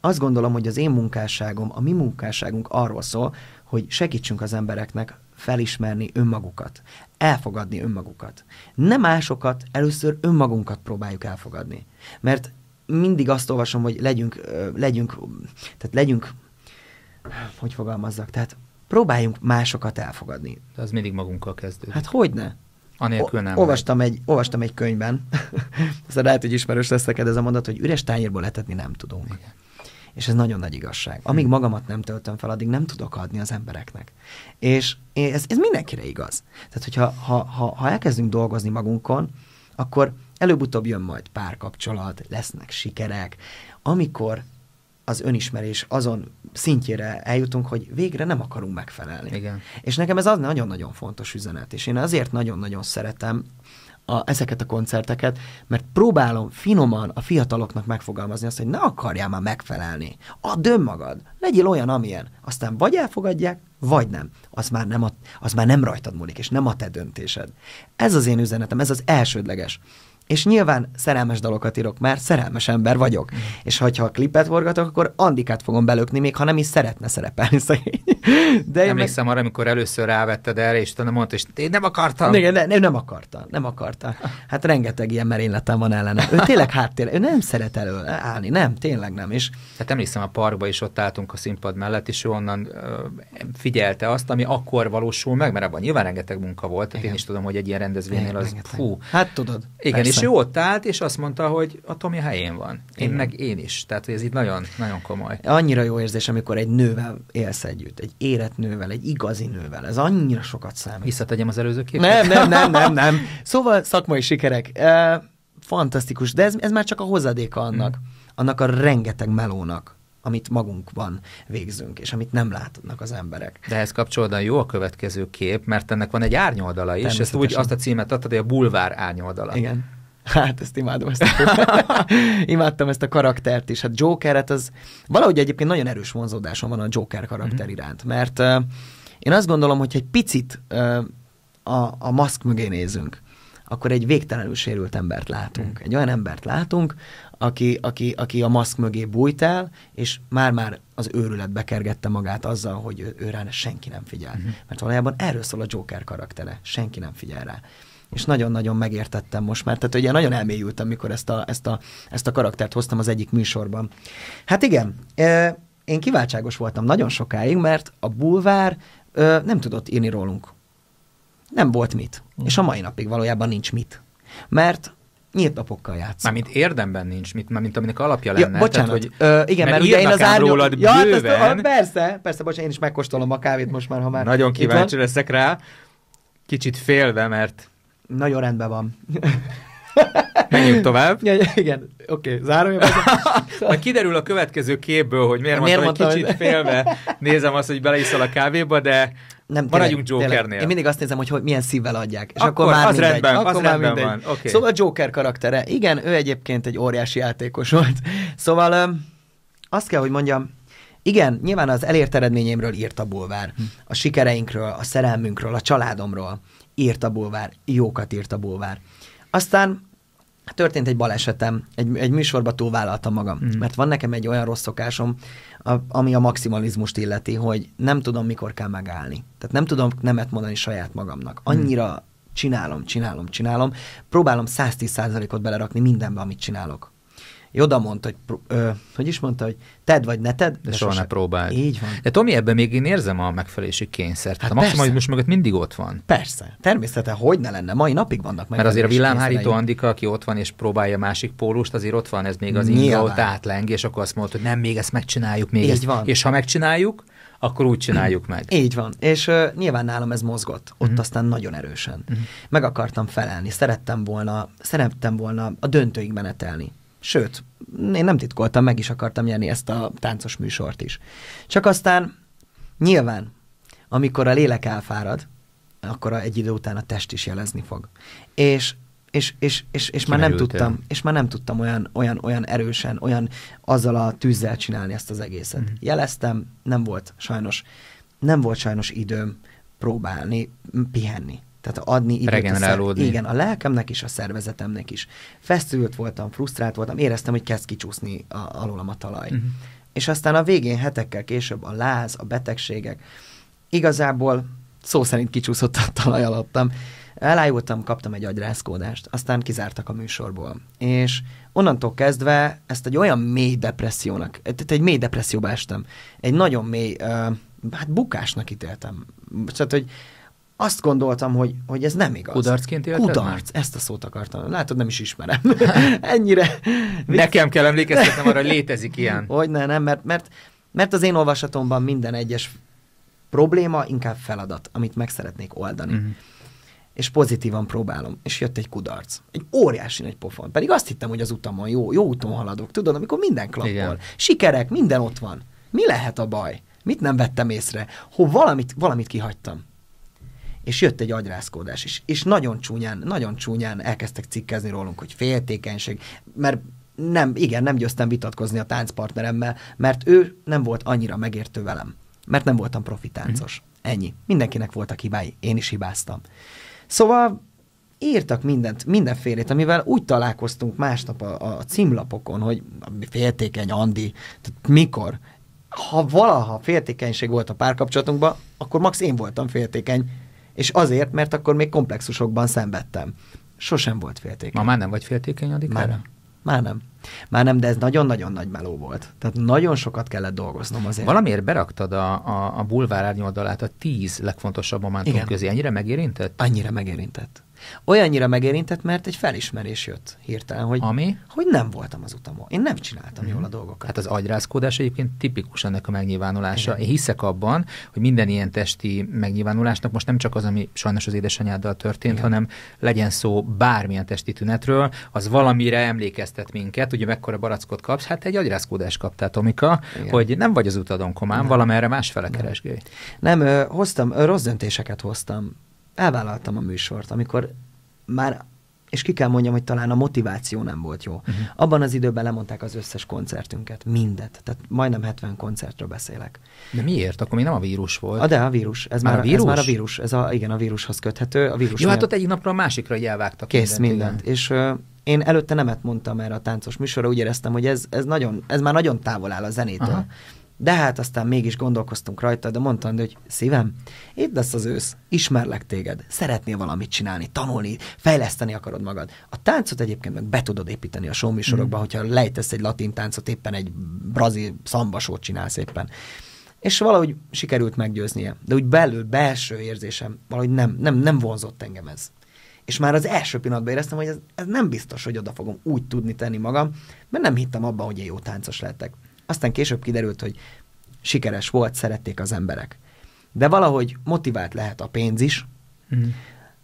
azt gondolom, hogy az én munkásságom, a mi munkásságunk arról szól, hogy segítsünk az embereknek felismerni önmagukat, elfogadni önmagukat. Nem másokat, először önmagunkat próbáljuk elfogadni. Mert mindig azt olvasom, hogy legyünk, legyünk, tehát legyünk, hogy fogalmazzak, tehát próbáljunk másokat elfogadni. De az mindig magunkkal kezdődik. Hát hogyne? Anélkül nem. O- olvastam lehet. egy, olvastam egy könyvben, aztán lehet, hogy ismerős lesz neked ez a mondat, hogy üres tányérból etetni nem tudunk. Igen. És ez nagyon nagy igazság. Hmm. Amíg magamat nem töltöm fel, addig nem tudok adni az embereknek. És ez, ez mindenkire igaz. Tehát, hogyha ha, ha, ha elkezdünk dolgozni magunkon, akkor előbb-utóbb jön majd párkapcsolat, lesznek sikerek. Amikor az önismerés azon szintjére eljutunk, hogy végre nem akarunk megfelelni. Igen. És nekem ez az nagyon-nagyon fontos üzenet, és én azért nagyon-nagyon szeretem a, ezeket a koncerteket, mert próbálom finoman a fiataloknak megfogalmazni azt, hogy ne akarjál már megfelelni. Add önmagad, legyél olyan, amilyen. Aztán vagy elfogadják, vagy nem. Az már nem, a, az már nem rajtad múlik, és nem a te döntésed. Ez az én üzenetem, ez az elsődleges és nyilván szerelmes dalokat írok, mert szerelmes ember vagyok. Mm. És hogyha a klipet forgatok, akkor Andikát fogom belökni, még ha nem is szeretne szerepelni szegény. Szóval- de Emlékszem meg... arra, amikor először rávetted el, és te mondtad, és én nem akartam. Igen, ne, nem akartam, nem akartam. Hát rengeteg ilyen merényletem van ellene. Ő tényleg háttér, ő nem szeret elő állni, nem, tényleg nem is. Hát emlékszem a parkba is ott álltunk a színpad mellett, és ő onnan figyelte azt, ami akkor valósul meg, mert abban nyilván rengeteg munka volt, tehát igen. én is tudom, hogy egy ilyen rendezvénynél az fú. Hát tudod. Igen, és és ő ott állt, és azt mondta, hogy a Tomi helyén van. Én Igen. meg én is. Tehát ez itt nagyon, nagyon komoly. Annyira jó érzés, amikor egy nővel élsz együtt. Egy érett nővel, egy igazi nővel. Ez annyira sokat számít. Visszategyem az előző képet? Nem, nem, nem, nem, nem. Szóval szakmai sikerek. E, fantasztikus, de ez, ez már csak a hozadéka annak. Mm. Annak a rengeteg melónak amit magunkban végzünk, és amit nem látnak az emberek. De ehhez kapcsolódóan jó a következő kép, mert ennek van egy árnyoldala is, ezt úgy azt a címet adtad, hogy a bulvár árnyoldala. Igen. Hát ezt imádom, ezt a imádtam ezt a karaktert is. Hát joker hát az valahogy egyébként nagyon erős vonzódásom van a Joker karakter mm-hmm. iránt, mert uh, én azt gondolom, hogy egy picit uh, a, a maszk mögé nézünk, akkor egy végtelenül sérült embert látunk. Mm. Egy olyan embert látunk, aki, aki, aki a maszk mögé bújt el, és már-már az őrület bekergette magát azzal, hogy ő, ő rá senki nem figyel. Mm. Mert valójában erről szól a Joker karaktere, senki nem figyel rá és nagyon-nagyon megértettem most már. Tehát ugye nagyon elmélyültem, mikor ezt a, ezt a, ezt a karaktert hoztam az egyik műsorban. Hát igen, én kiváltságos voltam nagyon sokáig, mert a bulvár nem tudott írni rólunk. Nem volt mit. Mm. És a mai napig valójában nincs mit. Mert nyílt napokkal játszik. Mármint érdemben nincs, mit, mármint aminek alapja lenne. Ja, bocsánat, Tehát, hogy, ö, igen, mert, mert ugye én az árnyol... rólad ja, hát bőven. Hát persze, persze, bocsánat, én is megkóstolom a kávét most már, ha már Nagyon kíváncsi leszek rá, kicsit félve, mert nagyon rendben van. Menjünk tovább. Ja, igen, oké, okay, zárom. Majd kiderül a következő képből, hogy miért, miért mondtam, hogy kicsit félve nézem azt, hogy beleiszol a kávéba, de nem, maradjunk tényleg, Jokernél. Tényleg. Én mindig azt nézem, hogy, hogy milyen szívvel adják. És akkor, akkor már az mindegy. Rendben, akkor az már rendben mindegy. Van. Okay. Szóval a Joker karaktere. Igen, ő egyébként egy óriási játékos volt. Szóval öm, azt kell, hogy mondjam, igen, nyilván az elért eredményémről írt a bulvár. Hm. A sikereinkről, a szerelmünkről, a családomról írt a bulvár, jókat írt a bulvár. Aztán történt egy balesetem, egy, egy műsorba túlvállaltam magam, mm. mert van nekem egy olyan rossz szokásom, a, ami a maximalizmust illeti, hogy nem tudom, mikor kell megállni. Tehát nem tudom nemet mondani saját magamnak. Hmm. Annyira mm. csinálom, csinálom, csinálom. Próbálom 110%-ot belerakni mindenbe, amit csinálok. Joda mondta, hogy, ö, hogy is mondta, hogy ted vagy ne ted, de, de soha ne próbáld. Így van. De Tomi, ebben még én érzem a megfelelési kényszert. Hát, hát a maximalizmus mögött mindig ott van. Persze, természetesen, hogy ne lenne, mai napig vannak meg. Mert azért a villámhárító Andika, aki ott van és próbálja másik pólust, azért ott van, ez még az inga Tehát átleng, és akkor azt mondta, hogy nem, még ezt megcsináljuk, még Így ezt. Van. És ha megcsináljuk, akkor úgy csináljuk meg. Így van. És uh, nyilván nálam ez mozgott, ott uh-huh. aztán nagyon erősen. Uh-huh. Meg akartam felelni, szerettem volna, szerettem volna a döntőig menetelni. Sőt, én nem titkoltam, meg is akartam nyerni ezt a táncos műsort is. Csak aztán nyilván, amikor a lélek elfárad, akkor egy idő után a test is jelezni fog. És és, és, és, és már nem tudtam, és már nem tudtam olyan, olyan, olyan erősen, olyan azzal a tűzzel csinálni ezt az egészet. Mm. Jeleztem, nem volt sajnos, nem volt sajnos időm próbálni, pihenni. Tehát adni időt. Regenerálódni. A igen, a lelkemnek is, a szervezetemnek is. Feszült voltam, frusztrált voltam, éreztem, hogy kezd kicsúszni a, alólam a talaj. Uh-huh. Mhm. És aztán a végén, hetekkel később a láz, a betegségek, igazából szó szerint kicsúszott a talaj alattam. Elájultam, kaptam egy agyrázkódást, aztán kizártak a műsorból. És onnantól kezdve ezt egy olyan mély depressziónak, tehát egy mély depresszióba estem, egy nagyon mély, uh, hát bukásnak ítéltem. Tehát, szóval, hogy azt gondoltam, hogy, hogy ez nem igaz. Kudarcként élted? Kudarc, ezt a szót akartam. Látod, nem is ismerem. Ennyire. Nekem kell emlékeztetnem arra, hogy létezik ilyen. Hogy ne, nem, mert, mert, mert az én olvasatomban minden egyes probléma inkább feladat, amit meg szeretnék oldani. Mm-hmm. És pozitívan próbálom. És jött egy kudarc. Egy óriási nagy pofon. Pedig azt hittem, hogy az utamon jó, jó úton haladok. Tudod, amikor minden klappol. Igen. Sikerek, minden ott van. Mi lehet a baj? Mit nem vettem észre? hogy valamit, valamit kihagytam és jött egy agyrázkódás is. És nagyon csúnyán, nagyon csúnyán elkezdtek cikkezni rólunk, hogy féltékenység, mert nem, igen, nem győztem vitatkozni a táncpartneremmel, mert ő nem volt annyira megértő velem. Mert nem voltam profitáncos. Mm. Ennyi. Mindenkinek voltak hibái. Én is hibáztam. Szóval írtak mindent, mindenfélét, amivel úgy találkoztunk másnap a, a címlapokon, hogy féltékeny Andi, tehát mikor? Ha valaha féltékenység volt a párkapcsolatunkban, akkor max én voltam féltékeny, és azért, mert akkor még komplexusokban szenvedtem. Sosem volt féltékeny. Ma már nem vagy féltékeny Adik? Már nem. Már nem. Már nem, de ez nagyon-nagyon nagy meló volt. Tehát nagyon sokat kellett dolgoznom azért. Valamiért beraktad a, a, a bulvár árnyoldalát a tíz legfontosabb momentum Igen. közé. Ennyire megérintett? Annyira megérintett. Olyannyira megérintett, mert egy felismerés jött hirtelen, hogy, Ami? hogy nem voltam az utamon. Én nem csináltam mm. jól a dolgokat. Hát az agyrázkódás egyébként tipikus ennek a megnyilvánulása. Igen. Én hiszek abban, hogy minden ilyen testi megnyilvánulásnak most nem csak az, ami sajnos az édesanyáddal történt, Igen. hanem legyen szó bármilyen testi tünetről, az valamire emlékeztet minket. Ugye mekkora barackot kapsz? Hát egy agyrázkodás kaptál, Tomika, Igen. hogy nem vagy az utadon komám, nem. valamerre másfele keresgélj. Nem, ö, hoztam, ö, rossz döntéseket hoztam elvállaltam a műsort, amikor már és ki kell mondjam, hogy talán a motiváció nem volt jó. Uh-huh. Abban az időben lemondták az összes koncertünket, mindet. Tehát majdnem 70 koncertről beszélek. De miért? Akkor még nem a vírus volt. A ah, de a vírus. Ez már, már a vírus? Ez már a vírus. Ez a, igen, a vírushoz köthető. A vírus jó, hát miatt... hát ott egyik napról a másikra elvágtak. Kész mindent. mindent. És ö, én előtte nemet mondtam erre a táncos műsorra, úgy éreztem, hogy ez, ez, nagyon, ez már nagyon távol áll a zenétől. Aha. De hát aztán mégis gondolkoztunk rajta, de mondtam, hogy szívem, itt lesz az ősz, ismerlek téged, szeretnél valamit csinálni, tanulni, fejleszteni akarod magad. A táncot egyébként meg be tudod építeni a showműsorokba, mm. hogyha lejtesz egy latin táncot, éppen egy brazil szambasót csinálsz éppen. És valahogy sikerült meggyőznie. De úgy belül, belső érzésem, valahogy nem, nem, nem vonzott engem ez. És már az első pillanatban éreztem, hogy ez, ez nem biztos, hogy oda fogom úgy tudni tenni magam, mert nem hittem abban, hogy én jó táncos lehetek. Aztán később kiderült, hogy sikeres volt, szerették az emberek. De valahogy motivált lehet a pénz is, mm.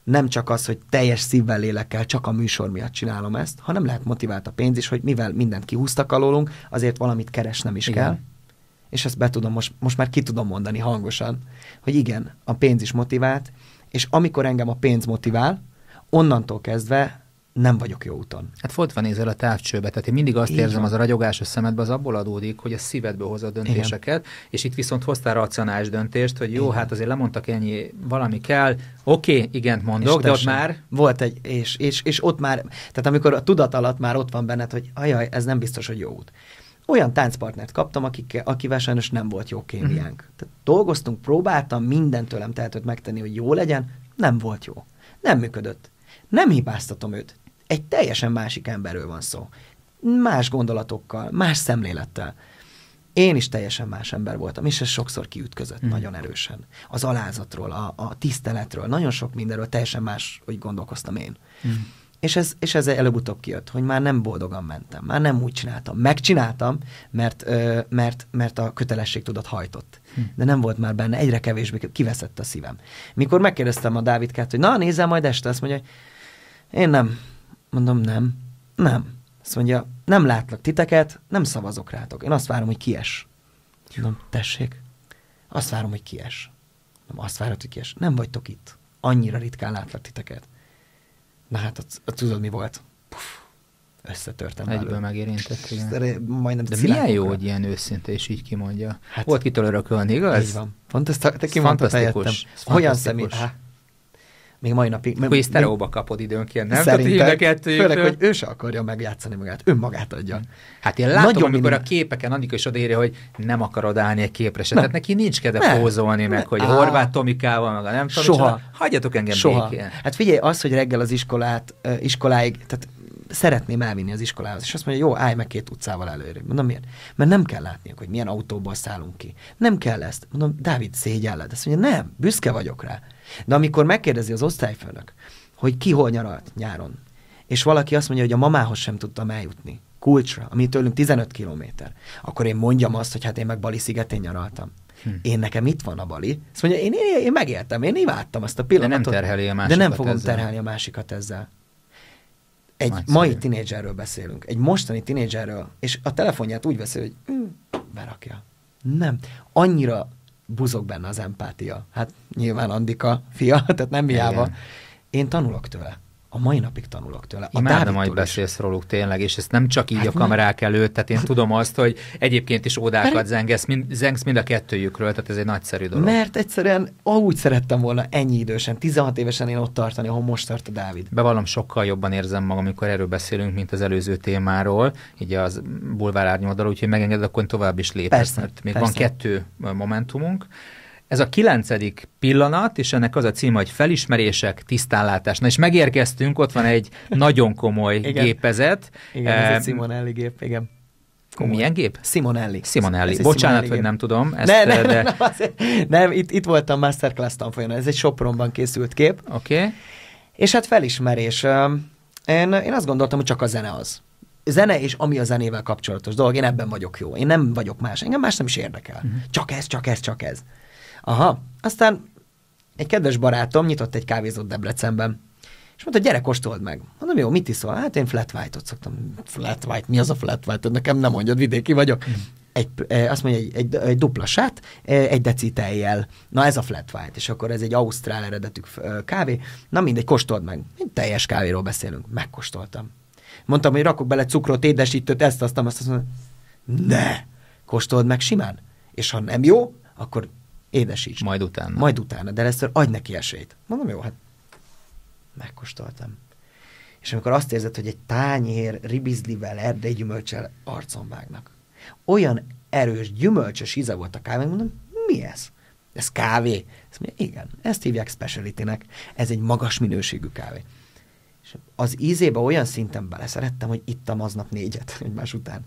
nem csak az, hogy teljes szívvel, lélekkel, csak a műsor miatt csinálom ezt, hanem lehet motivált a pénz is, hogy mivel mindent kihúztak alólunk, azért valamit keresnem is igen. kell. És ezt be tudom, most, most már ki tudom mondani hangosan, hogy igen, a pénz is motivált, és amikor engem a pénz motivál, onnantól kezdve nem vagyok jó úton. Hát fordítva nézel a távcsőbe, tehát én mindig azt Így érzem, van. az a ragyogás a szemedbe, az abból adódik, hogy a szívedből hozod döntéseket, Igen. és itt viszont hoztál racionális döntést, hogy jó, Igen. hát azért lemondtak ennyi, valami kell, oké, okay, igent mondok, és de ott sem. már... Volt egy, és, és, és ott már, tehát amikor a tudat alatt már ott van benned, hogy ajaj, ez nem biztos, hogy jó út. Olyan táncpartnert kaptam, akik, akivel sajnos nem volt jó mhm. kémiánk. Mm. Tehát dolgoztunk, próbáltam mindent tőlem tehetőt megtenni, hogy jó legyen, nem volt jó. Nem működött. Nem hibáztatom őt egy teljesen másik emberről van szó. Más gondolatokkal, más szemlélettel. Én is teljesen más ember voltam, és ez sokszor kiütközött hmm. nagyon erősen. Az alázatról, a, a tiszteletről, nagyon sok mindenről teljesen más, hogy gondolkoztam én. Hmm. És ez, és ez előbb-utóbb kijött, hogy már nem boldogan mentem, már nem úgy csináltam. Megcsináltam, mert mert, mert a kötelességtudat hajtott. Hmm. De nem volt már benne, egyre kevésbé kiveszett a szívem. Mikor megkérdeztem a Dávidkát, hogy na, nézzel majd este, azt mondja, hogy én nem, Mondom, nem. Nem. Azt mondja, nem látlak titeket, nem szavazok rátok. Én azt várom, hogy kies. Mondom, tessék. Azt várom, hogy kies. Nem, azt várod, hogy kies. Nem vagytok itt. Annyira ritkán látlak titeket. Na hát, a ott tudod, mi volt. Puff, összetörtem. Egyből megérintett, De milyen jó, hogy ilyen őszinte és így kimondja. Hát, volt kitől örökölni, igaz? Így van. Pont ezt te kimondtad, Fantasztikus. Fantasztikus. Hogyan személy? Há, még mai napig... Hogy sztereóba kapod időnként, nem? Szerintem, főleg, hogy ő se akarja megjátszani magát, önmagát adja. Hát én látom, Nagyon amikor minden... a képeken Andika is odaírja, hogy nem akarod állni egy képre se. Tehát neki nincs kedve ne. pózolni ne. meg, hogy Á. Horváth Tomikával, meg a nem tudom, Soha. hagyjatok engem Soha. békén. Hát figyelj, az, hogy reggel az iskolát, iskoláig, tehát szeretném elvinni az iskolához. És azt mondja, jó, állj meg két utcával előre. Mondom, miért? Mert nem kell látniuk, hogy milyen autóból szállunk ki. Nem kell ezt. Mondom, Dávid, szégyelled. Azt mondja, nem, büszke vagyok rá. De amikor megkérdezi az osztályfőnök, hogy ki hol nyaralt nyáron, és valaki azt mondja, hogy a mamához sem tudtam eljutni, kulcsra, ami tőlünk 15 kilométer, akkor én mondjam azt, hogy hát én meg Bali szigetén nyaraltam. Hm. Én nekem itt van a Bali. Azt mondja, én, én, én megéltem, én imádtam azt a pillanatot. De nem terheli a másikat De nem fogom ezzel. terhelni a másikat ezzel. Egy Nagy mai tinédzserről beszélünk, egy mostani tinédzserről, és a telefonját úgy veszi, hogy hm, berakja. Nem. Annyira buzog benne az empátia. Hát nyilván Andika fia, tehát nem hiába. Igen. Én tanulok tőle a mai napig tanulok tőle. A Imádom, majd beszélsz róluk tényleg, és ezt nem csak így hát a kamerák nem. előtt, tehát én tudom azt, hogy egyébként is ódákat mert... zengesz, mind, zengsz mind a kettőjükről, tehát ez egy nagyszerű dolog. Mert egyszerűen úgy szerettem volna ennyi idősen, 16 évesen én ott tartani, ahol most tart a Dávid. Bevallom, sokkal jobban érzem magam, amikor erről beszélünk, mint az előző témáról, így az bulvár árnyoldal, úgyhogy megengedek akkor tovább is lépek. Persze, mert még persze. van kettő momentumunk, ez a kilencedik pillanat, és ennek az a címe, hogy felismerések, tisztánlátás. Na és megérkeztünk, ott van egy nagyon komoly igen. gépezet. Igen, ez egy Simonelli gép, igen. Komoly. Milyen gép? Simonelli. Simonelli. Ez Bocsánat, Simonelli hogy gép. nem tudom. Ezt, ne, nem, de... nem, azért, nem itt, itt voltam Masterclass tanfolyamon, ez egy Sopronban készült kép. Oké. Okay. És hát felismerés. Én, én azt gondoltam, hogy csak a zene az zene és ami a zenével kapcsolatos dolog, én ebben vagyok jó. Én nem vagyok más, engem más nem is érdekel. Uh-huh. Csak ez, csak ez, csak ez. Aha. Aztán egy kedves barátom nyitott egy kávézót Debrecenben. És mondta, gyere, kóstold meg. Mondom, jó, mit iszol? Hát én flat white-ot szoktam. Flat white, mi az a flat white? Nekem nem mondjad, vidéki vagyok. Hmm. Egy, eh, azt mondja, egy, egy, egy dupla sát, eh, egy deci tejjel. Na ez a flat white, és akkor ez egy ausztrál eredetű eh, kávé. Na mindegy, kóstold meg. Mind teljes kávéról beszélünk. Megkóstoltam. Mondtam, hogy rakok bele cukrot, édesítőt, ezt, azt, azt, azt mondom, ne, kóstold meg simán. És ha nem jó, akkor édesíts. Majd utána. Majd utána, de először adj neki esélyt. Mondom, jó, hát megkóstoltam. És amikor azt érzed, hogy egy tányér ribizlivel, erdei gyümölcsel arcon vágnak. Olyan erős, gyümölcsös íze volt a kávé, mondom, mi ez? Ez kávé. Ezt mondja, igen, ezt hívják speciality Ez egy magas minőségű kávé. És az ízébe olyan szinten beleszerettem, hogy ittam aznap négyet egymás után.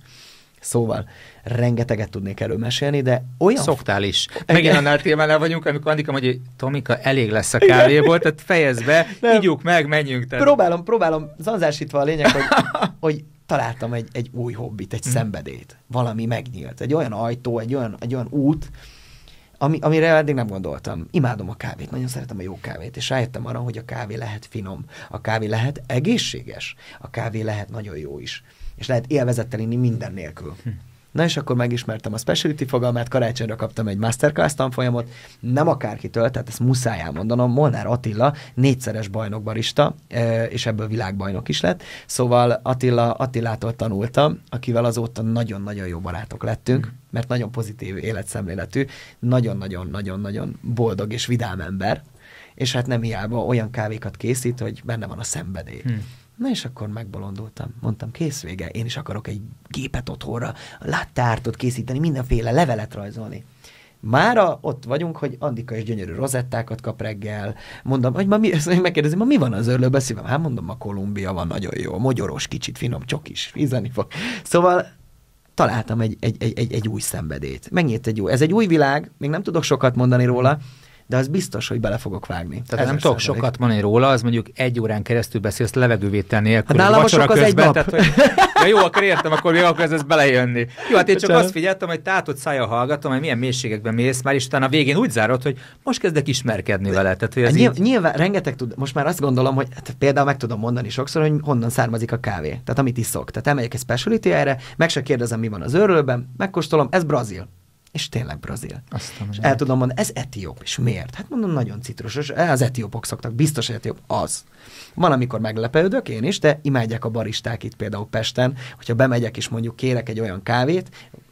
Szóval rengeteget tudnék előmesélni, de olyan... Szoktál is. Megint annál témánál vagyunk, amikor Andika mondja, hogy Tomika, elég lesz a kávéból, tehát fejezd be, Nem. ígyuk meg, menjünk. Tehát. Próbálom, próbálom, zanzásítva a lényeg, hogy, hogy találtam egy, egy új hobbit, egy hmm. szenvedélyt. Valami megnyílt. Egy olyan ajtó, egy olyan, egy olyan út, ami, amire eddig nem gondoltam. Imádom a kávét, nagyon szeretem a jó kávét, és rájöttem arra, hogy a kávé lehet finom, a kávé lehet egészséges, a kávé lehet nagyon jó is és lehet élvezettel inni minden nélkül. Hm. Na és akkor megismertem a speciality fogalmát, karácsonyra kaptam egy masterclass tanfolyamot, nem akárkitől, tehát ezt muszáj elmondanom, Molnár Attila négyszeres bajnok barista, e, és ebből világbajnok is lett, szóval Attila, Attilától tanultam, akivel azóta nagyon-nagyon jó barátok lettünk, hm. mert nagyon pozitív életszemléletű, nagyon-nagyon-nagyon-nagyon boldog és vidám ember, és hát nem hiába olyan kávékat készít, hogy benne van a szenvedély. Hmm. Na és akkor megbolondultam. Mondtam, kész vége, én is akarok egy gépet otthonra, láttártot készíteni, mindenféle levelet rajzolni. Mára ott vagyunk, hogy Andika is gyönyörű rozettákat kap reggel. Mondom, hogy ma mi, megkérdezi, ma mi van az örlőbe szívem? Hát mondom, ma Kolumbia van nagyon jó, magyaros kicsit finom, csak is fizeni fog. Szóval találtam egy, egy, egy, egy, egy új szenvedét. Megnyit egy új, ez egy új világ, még nem tudok sokat mondani róla, de az biztos, hogy bele fogok vágni. Tehát nem tudok sokat mondani róla, az mondjuk egy órán keresztül beszélsz levegővétel nélkül. Hát nálam sok az egy nap. Tehát, hogy, ja jó, akkor értem, akkor még akkor ez, ez belejönni. Jó, hát én csak azt figyeltem, hogy tátott szája hallgatom, hogy milyen mélységekben mész már, is utána a végén úgy zárod, hogy most kezdek ismerkedni vele. Tehát, hogy ez nyilván, így... nyilván, rengeteg tud, most már azt gondolom, hogy hát például meg tudom mondani sokszor, hogy honnan származik a kávé. Tehát amit iszok. Tehát elmegyek egy speciality erre, meg se kérdezem, mi van az őrölben, megkóstolom, ez brazil és tényleg brazil. Aztán, és el tudom mondani, ez etióp, és miért? Hát mondom, nagyon citrusos, az etiópok szoktak, biztos etióp, az. Van, amikor meglepődök én is, de imádják a baristák itt például Pesten, hogyha bemegyek és mondjuk kérek egy olyan kávét,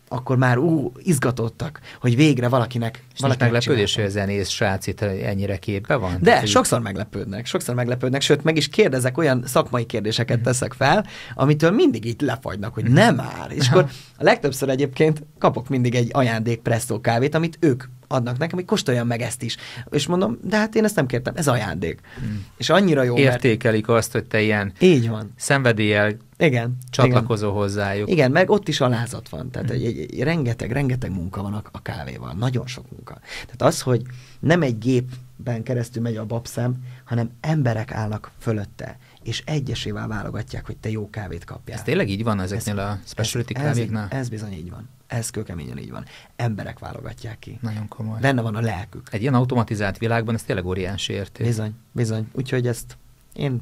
akkor már ú, izgatottak, hogy végre valakinek és valaki meglepődés, hogy a zenész srác itt ennyire képbe van? De, Tehát, sokszor meglepődnek, sokszor meglepődnek, sőt, meg is kérdezek, olyan szakmai kérdéseket mhm. teszek fel, amitől mindig itt lefagynak, hogy nem mhm. már. És akkor a legtöbbször egyébként kapok mindig egy ajándék presszó kávét, amit ők adnak nekem, hogy kóstoljam meg ezt is. És mondom, de hát én ezt nem kértem, ez ajándék. Hmm. És annyira jó, Értékelik mert... azt, hogy te ilyen Így van. szenvedéllyel igen. Csatlakozó igen. hozzájuk. Igen, meg ott is alázat van. Tehát egy, egy, egy, rengeteg, rengeteg munka van a, a kávéval. Nagyon sok munka. Tehát az, hogy nem egy gépben keresztül megy a babszem, hanem emberek állnak fölötte és egyesével válogatják, hogy te jó kávét kapjál. Ez tényleg így van ezeknél ez, a specialty ez, kávéknál? Ez, ez bizony így van. Ez kőkeményen így van. Emberek válogatják ki. Nagyon komoly. Benne van a lelkük. Egy ilyen automatizált világban ez tényleg óriási érték. Bizony, bizony. Úgyhogy ezt én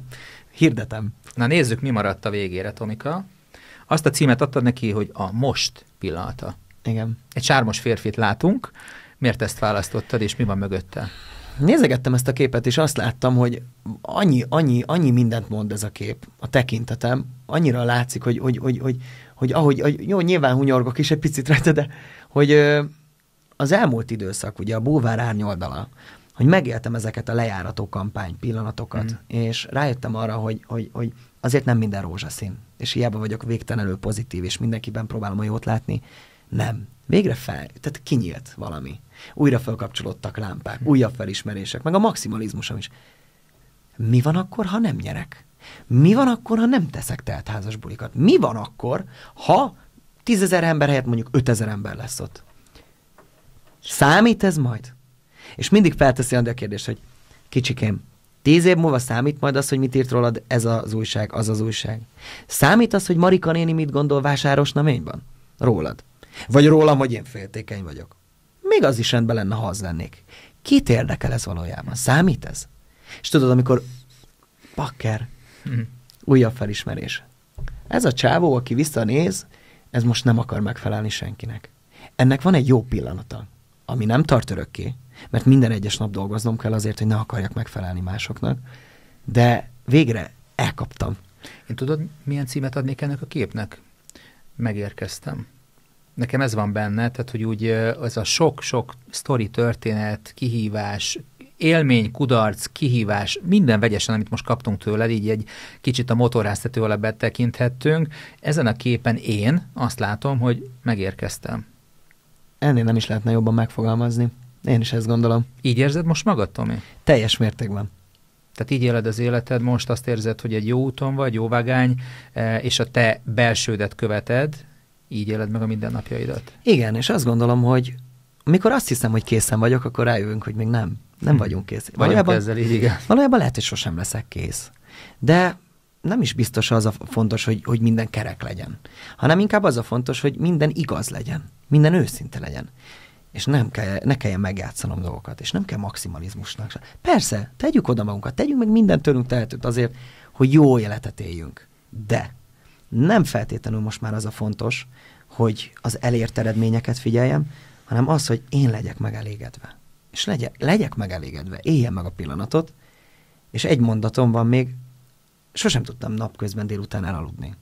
Hirdetem. Na nézzük, mi maradt a végére, Tomika. Azt a címet adtad neki, hogy a most pillanata. Igen. Egy sármos férfit látunk. Miért ezt választottad, és mi van mögötte? Nézegettem ezt a képet, és azt láttam, hogy annyi, annyi, annyi mindent mond ez a kép, a tekintetem. Annyira látszik, hogy, hogy, hogy, hogy, hogy ahogy, hogy, jó, nyilván hunyorgok is egy picit rajta, de hogy az elmúlt időszak, ugye a búvár árnyoldala, hogy megéltem ezeket a lejárató kampány pillanatokat, mm. és rájöttem arra, hogy, hogy, hogy azért nem minden rózsaszín, és hiába vagyok végtelenül pozitív, és mindenkiben próbálom a jót látni, nem. Végre fel, tehát kinyílt valami. Újra felkapcsolódtak lámpák, mm. újabb felismerések, meg a maximalizmusom is. Mi van akkor, ha nem nyerek? Mi van akkor, ha nem teszek teltházas bulikat? Mi van akkor, ha tízezer ember helyett mondjuk ötezer ember lesz ott? Számít ez majd? És mindig felteszi a kérdést, hogy kicsikém, Tíz év múlva számít majd az, hogy mit írt rólad ez az újság, az az újság. Számít az, hogy Marika néni mit gondol vásáros naményban? Rólad. Vagy rólam, hogy én féltékeny vagyok. Még az is rendben lenne, ha az lennék. Kit érdekel ez valójában? Számít ez? És tudod, amikor pakker, mhm. újabb felismerés. Ez a csávó, aki visszanéz, ez most nem akar megfelelni senkinek. Ennek van egy jó pillanata, ami nem tart örökké, mert minden egyes nap dolgoznom kell azért, hogy ne akarjak megfelelni másoknak. De végre elkaptam. Én tudod, milyen címet adnék ennek a képnek? Megérkeztem. Nekem ez van benne, tehát hogy úgy az a sok-sok sztori, történet, kihívás, élmény, kudarc, kihívás, minden vegyesen, amit most kaptunk tőled, így egy kicsit a motorháztető alapet tekinthettünk. Ezen a képen én azt látom, hogy megérkeztem. Ennél nem is lehetne jobban megfogalmazni. Én is ezt gondolom. Így érzed most magad, Tomi? Teljes mértékben. Tehát így éled az életed, most azt érzed, hogy egy jó úton vagy, jó vágány, e, és a te belsődet követed, így éled meg a mindennapjaidat. Igen, és azt gondolom, hogy amikor azt hiszem, hogy készen vagyok, akkor rájövünk, hogy még nem. Nem hm. vagyunk kész. Valójában, ezzel így, igen. Valójában lehet, hogy sosem leszek kész. De nem is biztos az a fontos, hogy, hogy minden kerek legyen, hanem inkább az a fontos, hogy minden igaz legyen, minden őszinte legyen és nem kell, ne kelljen megjátszanom dolgokat, és nem kell maximalizmusnak. Persze, tegyük oda magunkat, tegyünk meg mindent tőlünk tehetőt azért, hogy jó életet éljünk. De nem feltétlenül most már az a fontos, hogy az elért eredményeket figyeljem, hanem az, hogy én legyek megelégedve. És legyek legyek megelégedve, éljen meg a pillanatot, és egy mondatom van még, sosem tudtam napközben délután elaludni.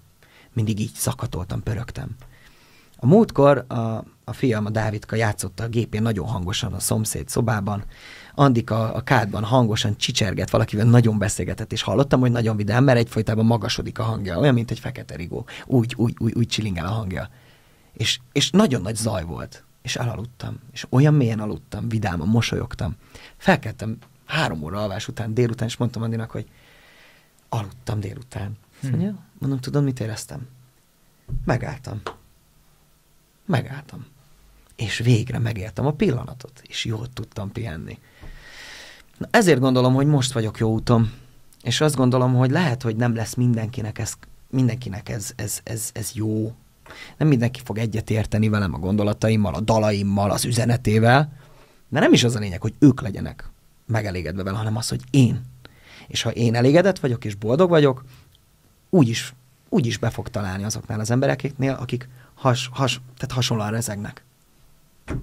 Mindig így szakatoltam, pörögtem. A múltkor a, a fiam, a Dávidka játszotta a gépén nagyon hangosan a szomszéd szobában, Andika a kádban hangosan csicserget valakivel, nagyon beszélgetett, és hallottam, hogy nagyon vidám, mert egyfolytában magasodik a hangja, olyan, mint egy fekete rigó. Úgy, úgy, úgy, úgy csilingel a hangja. És, és nagyon nagy zaj volt. És elaludtam. És olyan mélyen aludtam, vidáman, mosolyogtam. Felkeltem három óra alvás után, délután, és mondtam Andinak, hogy aludtam délután. Hmm. mondom, tudod, mit éreztem? Megálltam. Megálltam. És végre megéltem a pillanatot, és jól tudtam pihenni. Na, ezért gondolom, hogy most vagyok jó úton, és azt gondolom, hogy lehet, hogy nem lesz mindenkinek ez, mindenkinek ez, ez, ez, ez jó. Nem mindenki fog egyetérteni velem a gondolataimmal, a dalaimmal, az üzenetével, de nem is az a lényeg, hogy ők legyenek megelégedve vele, hanem az, hogy én. És ha én elégedett vagyok és boldog vagyok, úgyis, úgyis be fog találni azoknál az embereknél, akik has, has, tehát hasonlóan rezegnek.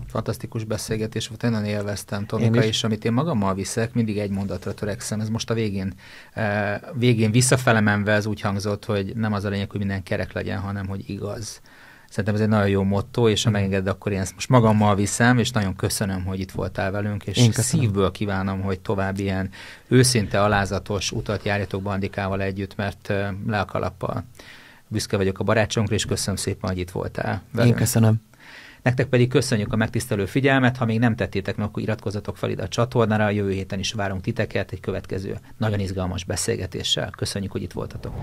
Fantasztikus beszélgetés volt, én nagyon élveztem, Tomika, és amit én magammal viszek, mindig egy mondatra törekszem. Ez most a végén, eh, végén visszafelemenve menve ez úgy hangzott, hogy nem az a lényeg, hogy minden kerek legyen, hanem hogy igaz. Szerintem ez egy nagyon jó motto, és ha mm. megenged, akkor én ezt most magammal viszem, és nagyon köszönöm, hogy itt voltál velünk, és szívből kívánom, hogy tovább ilyen őszinte alázatos utat járjatok Bandikával együtt, mert eh, le a kalappal büszke vagyok a barátságunkra, és köszönöm szépen, hogy itt voltál velünk. Én köszönöm. Nektek pedig köszönjük a megtisztelő figyelmet, ha még nem tettétek meg, akkor iratkozzatok fel ide a csatornára, a jövő héten is várunk titeket egy következő nagyon izgalmas beszélgetéssel. Köszönjük, hogy itt voltatok.